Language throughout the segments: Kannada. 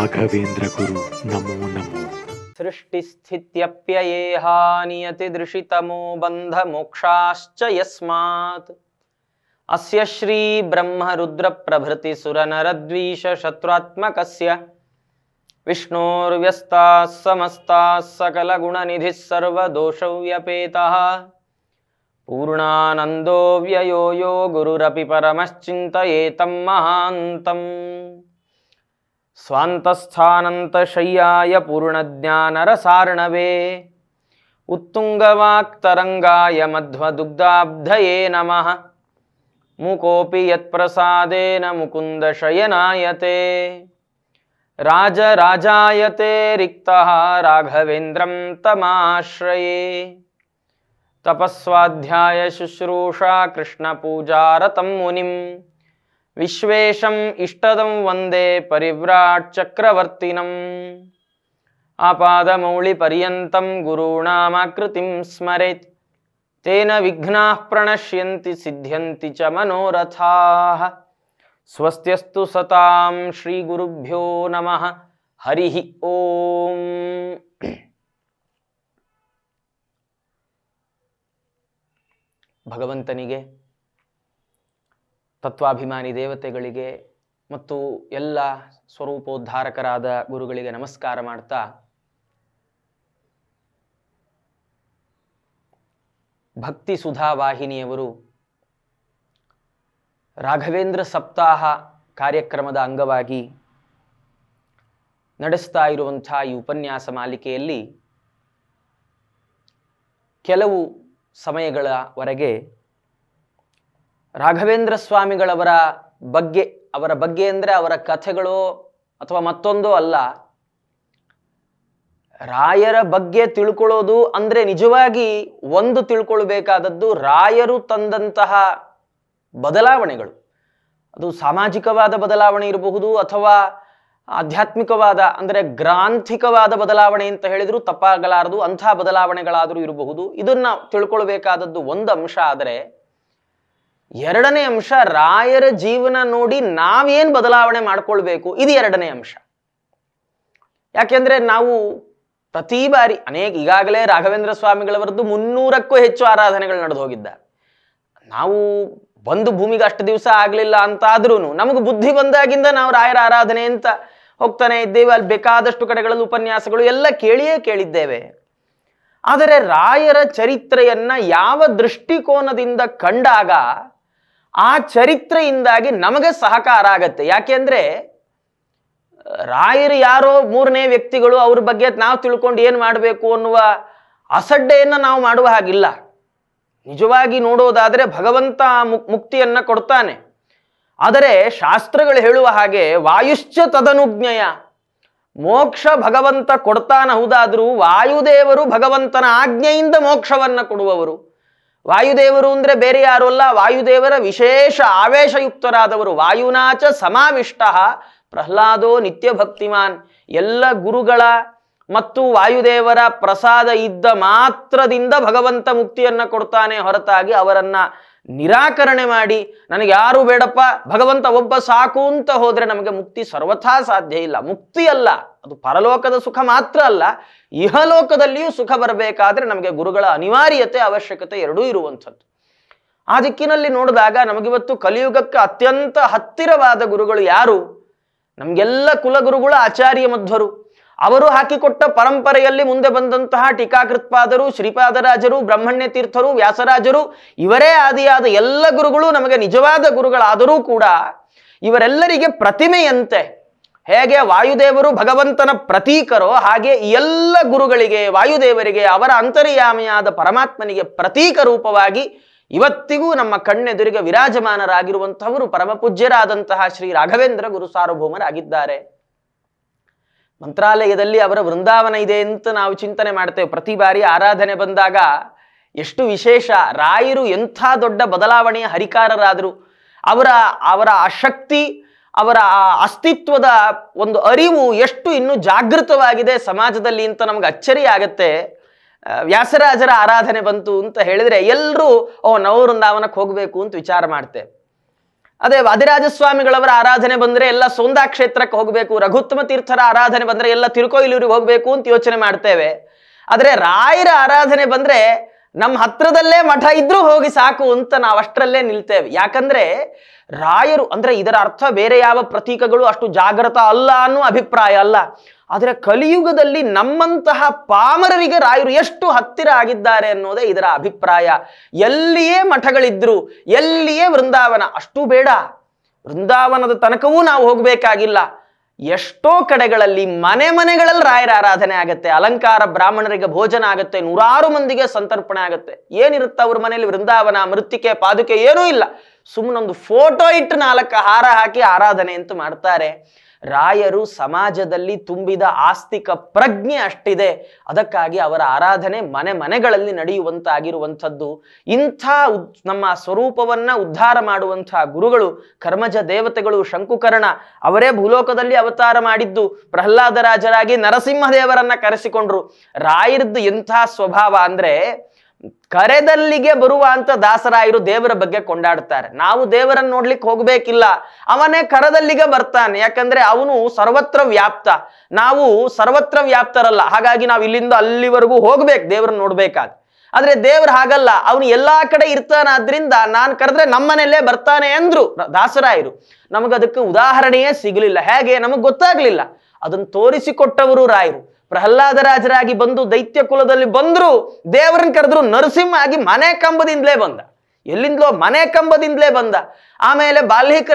नमो नमो ृष्टिस्थित्यप्ययेहानियतिदृशितमो बन्धमोक्षाश्च यस्मात् अस्य श्रीब्रह्मरुद्रप्रभृतिसुरनरद्वीषशत्रात्मकस्य विष्णोर्व्यस्ताः समस्ताः पूर्णानन्दो व्ययो यो गुरुरपि परमश्चिन्तयेतं महान्तम् स्वान्तस्थानन्तशय्याय पूर्णज्ञानरसार्णवे उत्तुङ्गवाक्तरङ्गाय मध्वदुग्धाब्धये नमः मुकोऽपि यत्प्रसादेन मुकुन्दशयनायते राजराजायते रिक्तः राघवेन्द्रं तमाश्रये तपःस्वाध्याय शुश्रूषा कृष्णपूजारतं मुनिम् ವಿಶ್ವೇಶಂ ಇಷ್ಟದಂ ವಂದೇ ಪರಿವ್ರಾಟ್ ಚಕ್ರವರ್ತಿನಂ ಆಪಾದಮೌಳಿ ಪರ್ಯಂತಂ ಗುರುಣಾಮಾಕೃತಿಂ ಸ್ಮರೆತ್ ತೇನ ವಿಘ್ನಾ ಪ್ರಣಶ್ಯಂತಿ ಸಿದ್ಧ್ಯಂತಿ ಚ ಮನೋರಥಾ ಸ್ವಸ್ತ್ಯಸ್ತು ಸತಾಂ ಶ್ರೀ ಗುರುಭ್ಯೋ ನಮಃ ಹರಿ ಓಂ ಭಗವಂತನಿಗೆ ತತ್ವಾಭಿಮಾನಿ ದೇವತೆಗಳಿಗೆ ಮತ್ತು ಎಲ್ಲ ಸ್ವರೂಪೋದ್ಧಾರಕರಾದ ಗುರುಗಳಿಗೆ ನಮಸ್ಕಾರ ಮಾಡ್ತಾ ಭಕ್ತಿ ಸುಧಾ ವಾಹಿನಿಯವರು ರಾಘವೇಂದ್ರ ಸಪ್ತಾಹ ಕಾರ್ಯಕ್ರಮದ ಅಂಗವಾಗಿ ನಡೆಸ್ತಾ ಇರುವಂಥ ಈ ಉಪನ್ಯಾಸ ಮಾಲಿಕೆಯಲ್ಲಿ ಕೆಲವು ಸಮಯಗಳವರೆಗೆ ರಾಘವೇಂದ್ರ ಸ್ವಾಮಿಗಳವರ ಬಗ್ಗೆ ಅವರ ಬಗ್ಗೆ ಅಂದರೆ ಅವರ ಕಥೆಗಳು ಅಥವಾ ಮತ್ತೊಂದು ಅಲ್ಲ ರಾಯರ ಬಗ್ಗೆ ತಿಳ್ಕೊಳ್ಳೋದು ಅಂದರೆ ನಿಜವಾಗಿ ಒಂದು ತಿಳ್ಕೊಳ್ಬೇಕಾದದ್ದು ರಾಯರು ತಂದಂತಹ ಬದಲಾವಣೆಗಳು ಅದು ಸಾಮಾಜಿಕವಾದ ಬದಲಾವಣೆ ಇರಬಹುದು ಅಥವಾ ಆಧ್ಯಾತ್ಮಿಕವಾದ ಅಂದರೆ ಗ್ರಾಂಥಿಕವಾದ ಬದಲಾವಣೆ ಅಂತ ಹೇಳಿದರೂ ತಪ್ಪಾಗಲಾರದು ಅಂಥ ಬದಲಾವಣೆಗಳಾದರೂ ಇರಬಹುದು ಇದನ್ನು ತಿಳ್ಕೊಳ್ಬೇಕಾದದ್ದು ಒಂದು ಅಂಶ ಆದರೆ ಎರಡನೇ ಅಂಶ ರಾಯರ ಜೀವನ ನೋಡಿ ನಾವೇನ್ ಬದಲಾವಣೆ ಮಾಡ್ಕೊಳ್ಬೇಕು ಇದು ಎರಡನೇ ಅಂಶ ಯಾಕೆಂದ್ರೆ ನಾವು ಪ್ರತಿ ಬಾರಿ ಅನೇಕ ಈಗಾಗಲೇ ರಾಘವೇಂದ್ರ ಸ್ವಾಮಿಗಳವರದ್ದು ಮುನ್ನೂರಕ್ಕೂ ಹೆಚ್ಚು ಆರಾಧನೆಗಳು ನಡೆದು ಹೋಗಿದ್ದ ನಾವು ಬಂದು ಭೂಮಿಗೆ ಅಷ್ಟು ದಿವಸ ಆಗಲಿಲ್ಲ ಅಂತಾದ್ರೂ ನಮಗೆ ಬುದ್ಧಿ ಬಂದಾಗಿಂದ ನಾವು ರಾಯರ ಆರಾಧನೆ ಅಂತ ಹೋಗ್ತಾನೆ ಇದ್ದೇವೆ ಅಲ್ಲಿ ಬೇಕಾದಷ್ಟು ಕಡೆಗಳಲ್ಲಿ ಉಪನ್ಯಾಸಗಳು ಎಲ್ಲ ಕೇಳಿಯೇ ಕೇಳಿದ್ದೇವೆ ಆದರೆ ರಾಯರ ಚರಿತ್ರೆಯನ್ನ ಯಾವ ದೃಷ್ಟಿಕೋನದಿಂದ ಕಂಡಾಗ ಆ ಚರಿತ್ರೆಯಿಂದಾಗಿ ನಮಗೆ ಸಹಕಾರ ಆಗತ್ತೆ ಯಾಕೆಂದ್ರೆ ರಾಯರು ಯಾರೋ ಮೂರನೇ ವ್ಯಕ್ತಿಗಳು ಅವ್ರ ಬಗ್ಗೆ ನಾವು ತಿಳ್ಕೊಂಡು ಏನು ಮಾಡಬೇಕು ಅನ್ನುವ ಅಸಡ್ಡೆಯನ್ನು ನಾವು ಮಾಡುವ ಹಾಗಿಲ್ಲ ನಿಜವಾಗಿ ನೋಡೋದಾದರೆ ಭಗವಂತ ಮುಕ್ ಮುಕ್ತಿಯನ್ನು ಕೊಡ್ತಾನೆ ಆದರೆ ಶಾಸ್ತ್ರಗಳು ಹೇಳುವ ಹಾಗೆ ವಾಯುಶ್ಚ ತದನುಜ್ಞಯ ಮೋಕ್ಷ ಭಗವಂತ ಕೊಡ್ತಾನ ಹೌದಾದರೂ ವಾಯುದೇವರು ಭಗವಂತನ ಆಜ್ಞೆಯಿಂದ ಮೋಕ್ಷವನ್ನು ಕೊಡುವವರು ವಾಯುದೇವರು ಅಂದ್ರೆ ಬೇರೆ ಯಾರು ಅಲ್ಲ ವಾಯುದೇವರ ವಿಶೇಷ ಆವೇಶಯುಕ್ತರಾದವರು ವಾಯುನಾಚ ಸಮಾವಿಷ್ಟ ಪ್ರಹ್ಲಾದೋ ನಿತ್ಯ ಭಕ್ತಿಮಾನ್ ಎಲ್ಲ ಗುರುಗಳ ಮತ್ತು ವಾಯುದೇವರ ಪ್ರಸಾದ ಇದ್ದ ಮಾತ್ರದಿಂದ ಭಗವಂತ ಮುಕ್ತಿಯನ್ನ ಕೊಡ್ತಾನೆ ಹೊರತಾಗಿ ಅವರನ್ನ ನಿರಾಕರಣೆ ಮಾಡಿ ನನಗೆ ಯಾರು ಬೇಡಪ್ಪ ಭಗವಂತ ಒಬ್ಬ ಸಾಕು ಅಂತ ಹೋದರೆ ನಮಗೆ ಮುಕ್ತಿ ಸರ್ವಥಾ ಸಾಧ್ಯ ಇಲ್ಲ ಮುಕ್ತಿ ಅಲ್ಲ ಅದು ಪರಲೋಕದ ಸುಖ ಮಾತ್ರ ಅಲ್ಲ ಇಹಲೋಕದಲ್ಲಿಯೂ ಸುಖ ಬರಬೇಕಾದ್ರೆ ನಮಗೆ ಗುರುಗಳ ಅನಿವಾರ್ಯತೆ ಅವಶ್ಯಕತೆ ಎರಡೂ ಇರುವಂಥದ್ದು ಆ ದಿಕ್ಕಿನಲ್ಲಿ ನೋಡಿದಾಗ ನಮಗಿವತ್ತು ಕಲಿಯುಗಕ್ಕೆ ಅತ್ಯಂತ ಹತ್ತಿರವಾದ ಗುರುಗಳು ಯಾರು ನಮಗೆಲ್ಲ ಕುಲಗುರುಗಳು ಆಚಾರ್ಯ ಮಧ್ವರು ಅವರು ಹಾಕಿಕೊಟ್ಟ ಪರಂಪರೆಯಲ್ಲಿ ಮುಂದೆ ಬಂದಂತಹ ಟೀಕಾಕೃತ್ಪಾದರು ಶ್ರೀಪಾದರಾಜರು ಬ್ರಹ್ಮಣ್ಯ ತೀರ್ಥರು ವ್ಯಾಸರಾಜರು ಇವರೇ ಆದಿಯಾದ ಎಲ್ಲ ಗುರುಗಳು ನಮಗೆ ನಿಜವಾದ ಗುರುಗಳಾದರೂ ಕೂಡ ಇವರೆಲ್ಲರಿಗೆ ಪ್ರತಿಮೆಯಂತೆ ಹೇಗೆ ವಾಯುದೇವರು ಭಗವಂತನ ಪ್ರತೀಕರೋ ಹಾಗೆ ಎಲ್ಲ ಗುರುಗಳಿಗೆ ವಾಯುದೇವರಿಗೆ ಅವರ ಅಂತರ್ಯಾಮಿಯಾದ ಪರಮಾತ್ಮನಿಗೆ ಪ್ರತೀಕ ರೂಪವಾಗಿ ಇವತ್ತಿಗೂ ನಮ್ಮ ಕಣ್ಣೆದುರಿಗೆ ವಿರಾಜಮಾನರಾಗಿರುವಂತಹವರು ಪರಮಪೂಜ್ಯರಾದಂತಹ ಶ್ರೀ ರಾಘವೇಂದ್ರ ಗುರು ಸಾರ್ವಭೌಮರಾಗಿದ್ದಾರೆ ಮಂತ್ರಾಲಯದಲ್ಲಿ ಅವರ ವೃಂದಾವನ ಇದೆ ಅಂತ ನಾವು ಚಿಂತನೆ ಮಾಡ್ತೇವೆ ಪ್ರತಿ ಬಾರಿ ಆರಾಧನೆ ಬಂದಾಗ ಎಷ್ಟು ವಿಶೇಷ ರಾಯರು ಎಂಥ ದೊಡ್ಡ ಬದಲಾವಣೆಯ ಹರಿಕಾರರಾದರು ಅವರ ಅವರ ಆ ಅವರ ಆ ಅಸ್ತಿತ್ವದ ಒಂದು ಅರಿವು ಎಷ್ಟು ಇನ್ನೂ ಜಾಗೃತವಾಗಿದೆ ಸಮಾಜದಲ್ಲಿ ಅಂತ ನಮ್ಗೆ ಅಚ್ಚರಿ ಆಗತ್ತೆ ವ್ಯಾಸರಾಜರ ಆರಾಧನೆ ಬಂತು ಅಂತ ಹೇಳಿದ್ರೆ ಎಲ್ಲರೂ ಓ ವೃಂದಾವನಕ್ಕೆ ಹೋಗಬೇಕು ಅಂತ ವಿಚಾರ ಮಾಡ್ತೆ ಅದೇ ಸ್ವಾಮಿಗಳವರ ಆರಾಧನೆ ಬಂದ್ರೆ ಎಲ್ಲ ಸೋಂದಾ ಕ್ಷೇತ್ರಕ್ಕೆ ಹೋಗಬೇಕು ರಘುತ್ತಮ ತೀರ್ಥರ ಆರಾಧನೆ ಬಂದ್ರೆ ಎಲ್ಲ ತಿರುಕೋಯಿಲೂರಿಗೆ ಹೋಗಬೇಕು ಅಂತ ಯೋಚನೆ ಮಾಡ್ತೇವೆ ಆದರೆ ರಾಯರ ಆರಾಧನೆ ಬಂದ್ರೆ ನಮ್ಮ ಹತ್ರದಲ್ಲೇ ಮಠ ಇದ್ರೂ ಹೋಗಿ ಸಾಕು ಅಂತ ನಾವು ಅಷ್ಟರಲ್ಲೇ ನಿಲ್ತೇವೆ ಯಾಕಂದ್ರೆ ರಾಯರು ಅಂದ್ರೆ ಇದರ ಅರ್ಥ ಬೇರೆ ಯಾವ ಪ್ರತೀಕಗಳು ಅಷ್ಟು ಜಾಗ್ರತ ಅಲ್ಲ ಅನ್ನೋ ಅಭಿಪ್ರಾಯ ಅಲ್ಲ ಆದರೆ ಕಲಿಯುಗದಲ್ಲಿ ನಮ್ಮಂತಹ ಪಾಮರರಿಗೆ ರಾಯರು ಎಷ್ಟು ಹತ್ತಿರ ಆಗಿದ್ದಾರೆ ಅನ್ನೋದೇ ಇದರ ಅಭಿಪ್ರಾಯ ಎಲ್ಲಿಯೇ ಮಠಗಳಿದ್ರು ಎಲ್ಲಿಯೇ ವೃಂದಾವನ ಅಷ್ಟು ಬೇಡ ವೃಂದಾವನದ ತನಕವೂ ನಾವು ಹೋಗಬೇಕಾಗಿಲ್ಲ ಎಷ್ಟೋ ಕಡೆಗಳಲ್ಲಿ ಮನೆ ಮನೆಗಳಲ್ಲಿ ರಾಯರ ಆರಾಧನೆ ಆಗುತ್ತೆ ಅಲಂಕಾರ ಬ್ರಾಹ್ಮಣರಿಗೆ ಭೋಜನ ಆಗುತ್ತೆ ನೂರಾರು ಮಂದಿಗೆ ಸಂತರ್ಪಣೆ ಆಗುತ್ತೆ ಏನಿರುತ್ತೆ ಅವ್ರ ಮನೆಯಲ್ಲಿ ವೃಂದಾವನ ಮೃತ್ತಿಕೆ ಪಾದುಕೆ ಏನೂ ಇಲ್ಲ ಸುಮ್ಮನೊಂದು ಫೋಟೋ ಇಟ್ಟು ನಾಲ್ಕು ಹಾರ ಹಾಕಿ ಆರಾಧನೆ ಅಂತ ಮಾಡ್ತಾರೆ ರಾಯರು ಸಮಾಜದಲ್ಲಿ ತುಂಬಿದ ಆಸ್ತಿಕ ಪ್ರಜ್ಞೆ ಅಷ್ಟಿದೆ ಅದಕ್ಕಾಗಿ ಅವರ ಆರಾಧನೆ ಮನೆ ಮನೆಗಳಲ್ಲಿ ನಡೆಯುವಂತಾಗಿರುವಂಥದ್ದು ಇಂಥ ನಮ್ಮ ಸ್ವರೂಪವನ್ನ ಉದ್ಧಾರ ಮಾಡುವಂತಹ ಗುರುಗಳು ಕರ್ಮಜ ದೇವತೆಗಳು ಶಂಕುಕರ್ಣ ಅವರೇ ಭೂಲೋಕದಲ್ಲಿ ಅವತಾರ ಮಾಡಿದ್ದು ಪ್ರಹ್ಲಾದರಾಜರಾಗಿ ನರಸಿಂಹದೇವರನ್ನ ಕರೆಸಿಕೊಂಡ್ರು ರಾಯರದ್ದು ಎಂಥ ಸ್ವಭಾವ ಅಂದ್ರೆ ಕರೆದಲ್ಲಿಗೆ ಬರುವ ಅಂತ ದಾಸರಾಯರು ದೇವರ ಬಗ್ಗೆ ಕೊಂಡಾಡ್ತಾರೆ ನಾವು ದೇವರನ್ನ ನೋಡ್ಲಿಕ್ಕೆ ಹೋಗ್ಬೇಕಿಲ್ಲ ಅವನೇ ಕರದಲ್ಲಿಗೆ ಬರ್ತಾನೆ ಯಾಕಂದ್ರೆ ಅವನು ಸರ್ವತ್ರ ವ್ಯಾಪ್ತ ನಾವು ಸರ್ವತ್ರ ವ್ಯಾಪ್ತರಲ್ಲ ಹಾಗಾಗಿ ನಾವು ಇಲ್ಲಿಂದ ಅಲ್ಲಿವರೆಗೂ ಹೋಗ್ಬೇಕು ದೇವರನ್ನ ನೋಡ್ಬೇಕಾದ್ ಆದ್ರೆ ದೇವ್ರ ಹಾಗಲ್ಲ ಅವನು ಎಲ್ಲಾ ಕಡೆ ಇರ್ತಾನೆ ಆದ್ರಿಂದ ನಾನು ಕರೆದ್ರೆ ನಮ್ಮನೆಯಲ್ಲೇ ಬರ್ತಾನೆ ಅಂದ್ರು ದಾಸರಾಯರು ನಮಗದಕ್ಕೆ ಉದಾಹರಣೆಯೇ ಸಿಗಲಿಲ್ಲ ಹೇಗೆ ನಮಗ್ ಗೊತ್ತಾಗ್ಲಿಲ್ಲ ಅದನ್ನ ತೋರಿಸಿಕೊಟ್ಟವರು ರಾಯರು ಪ್ರಹ್ಲಾದರಾಜರಾಗಿ ಬಂದು ದೈತ್ಯ ಕುಲದಲ್ಲಿ ಬಂದ್ರು ದೇವರನ್ನ ಕರೆದ್ರು ನರಸಿಂಹ ಆಗಿ ಮನೆ ಕಂಬದಿಂದಲೇ ಬಂದ ಎಲ್ಲಿಂದಲೋ ಮನೆ ಕಂಬದಿಂದಲೇ ಬಂದ ಆಮೇಲೆ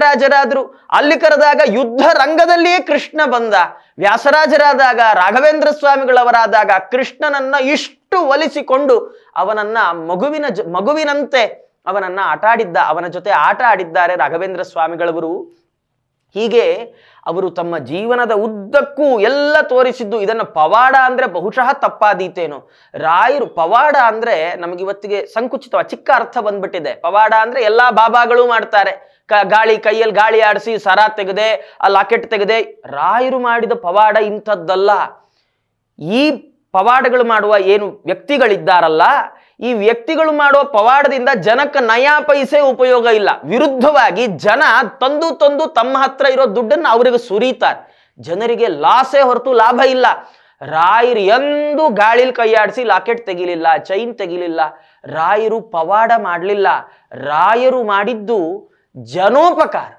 ರಾಜರಾದ್ರು ಅಲ್ಲಿ ಕರೆದಾಗ ಯುದ್ಧ ರಂಗದಲ್ಲಿಯೇ ಕೃಷ್ಣ ಬಂದ ವ್ಯಾಸರಾಜರಾದಾಗ ರಾಘವೇಂದ್ರ ಸ್ವಾಮಿಗಳವರಾದಾಗ ಕೃಷ್ಣನನ್ನ ಇಷ್ಟು ಒಲಿಸಿಕೊಂಡು ಅವನನ್ನ ಮಗುವಿನ ಮಗುವಿನಂತೆ ಅವನನ್ನ ಆಟ ಆಡಿದ್ದ ಅವನ ಜೊತೆ ಆಟ ಆಡಿದ್ದಾರೆ ರಾಘವೇಂದ್ರ ಸ್ವಾಮಿಗಳವರು ಹೀಗೆ ಅವರು ತಮ್ಮ ಜೀವನದ ಉದ್ದಕ್ಕೂ ಎಲ್ಲ ತೋರಿಸಿದ್ದು ಇದನ್ನು ಪವಾಡ ಅಂದರೆ ಬಹುಶಃ ತಪ್ಪಾದೀತೇನು ರಾಯರು ಪವಾಡ ಅಂದರೆ ಇವತ್ತಿಗೆ ಸಂಕುಚಿತ ಚಿಕ್ಕ ಅರ್ಥ ಬಂದ್ಬಿಟ್ಟಿದೆ ಪವಾಡ ಅಂದರೆ ಎಲ್ಲ ಬಾಬಾಗಳು ಮಾಡ್ತಾರೆ ಕ ಗಾಳಿ ಕೈಯಲ್ಲಿ ಗಾಳಿ ಆಡಿಸಿ ಸರ ತೆಗೆದೆ ಆ ಲಾಕೆಟ್ ತೆಗೆದೆ ರಾಯರು ಮಾಡಿದ ಪವಾಡ ಇಂಥದ್ದಲ್ಲ ಈ ಪವಾಡಗಳು ಮಾಡುವ ಏನು ವ್ಯಕ್ತಿಗಳಿದ್ದಾರಲ್ಲ ಈ ವ್ಯಕ್ತಿಗಳು ಮಾಡೋ ಪವಾಡದಿಂದ ಜನಕ್ಕೆ ನಯಾ ಪೈಸೆ ಉಪಯೋಗ ಇಲ್ಲ ವಿರುದ್ಧವಾಗಿ ಜನ ತಂದು ತಂದು ತಮ್ಮ ಹತ್ರ ಇರೋ ದುಡ್ಡನ್ನು ಅವರಿಗೆ ಸುರಿತಾರೆ ಜನರಿಗೆ ಲಾಸೇ ಹೊರತು ಲಾಭ ಇಲ್ಲ ರಾಯರು ಎಂದು ಗಾಳಿಲಿ ಕೈಯಾಡಿಸಿ ಲಾಕೆಟ್ ತೆಗಿಲಿಲ್ಲ ಚೈನ್ ತೆಗಿಲಿಲ್ಲ ರಾಯರು ಪವಾಡ ಮಾಡಲಿಲ್ಲ ರಾಯರು ಮಾಡಿದ್ದು ಜನೋಪಕಾರ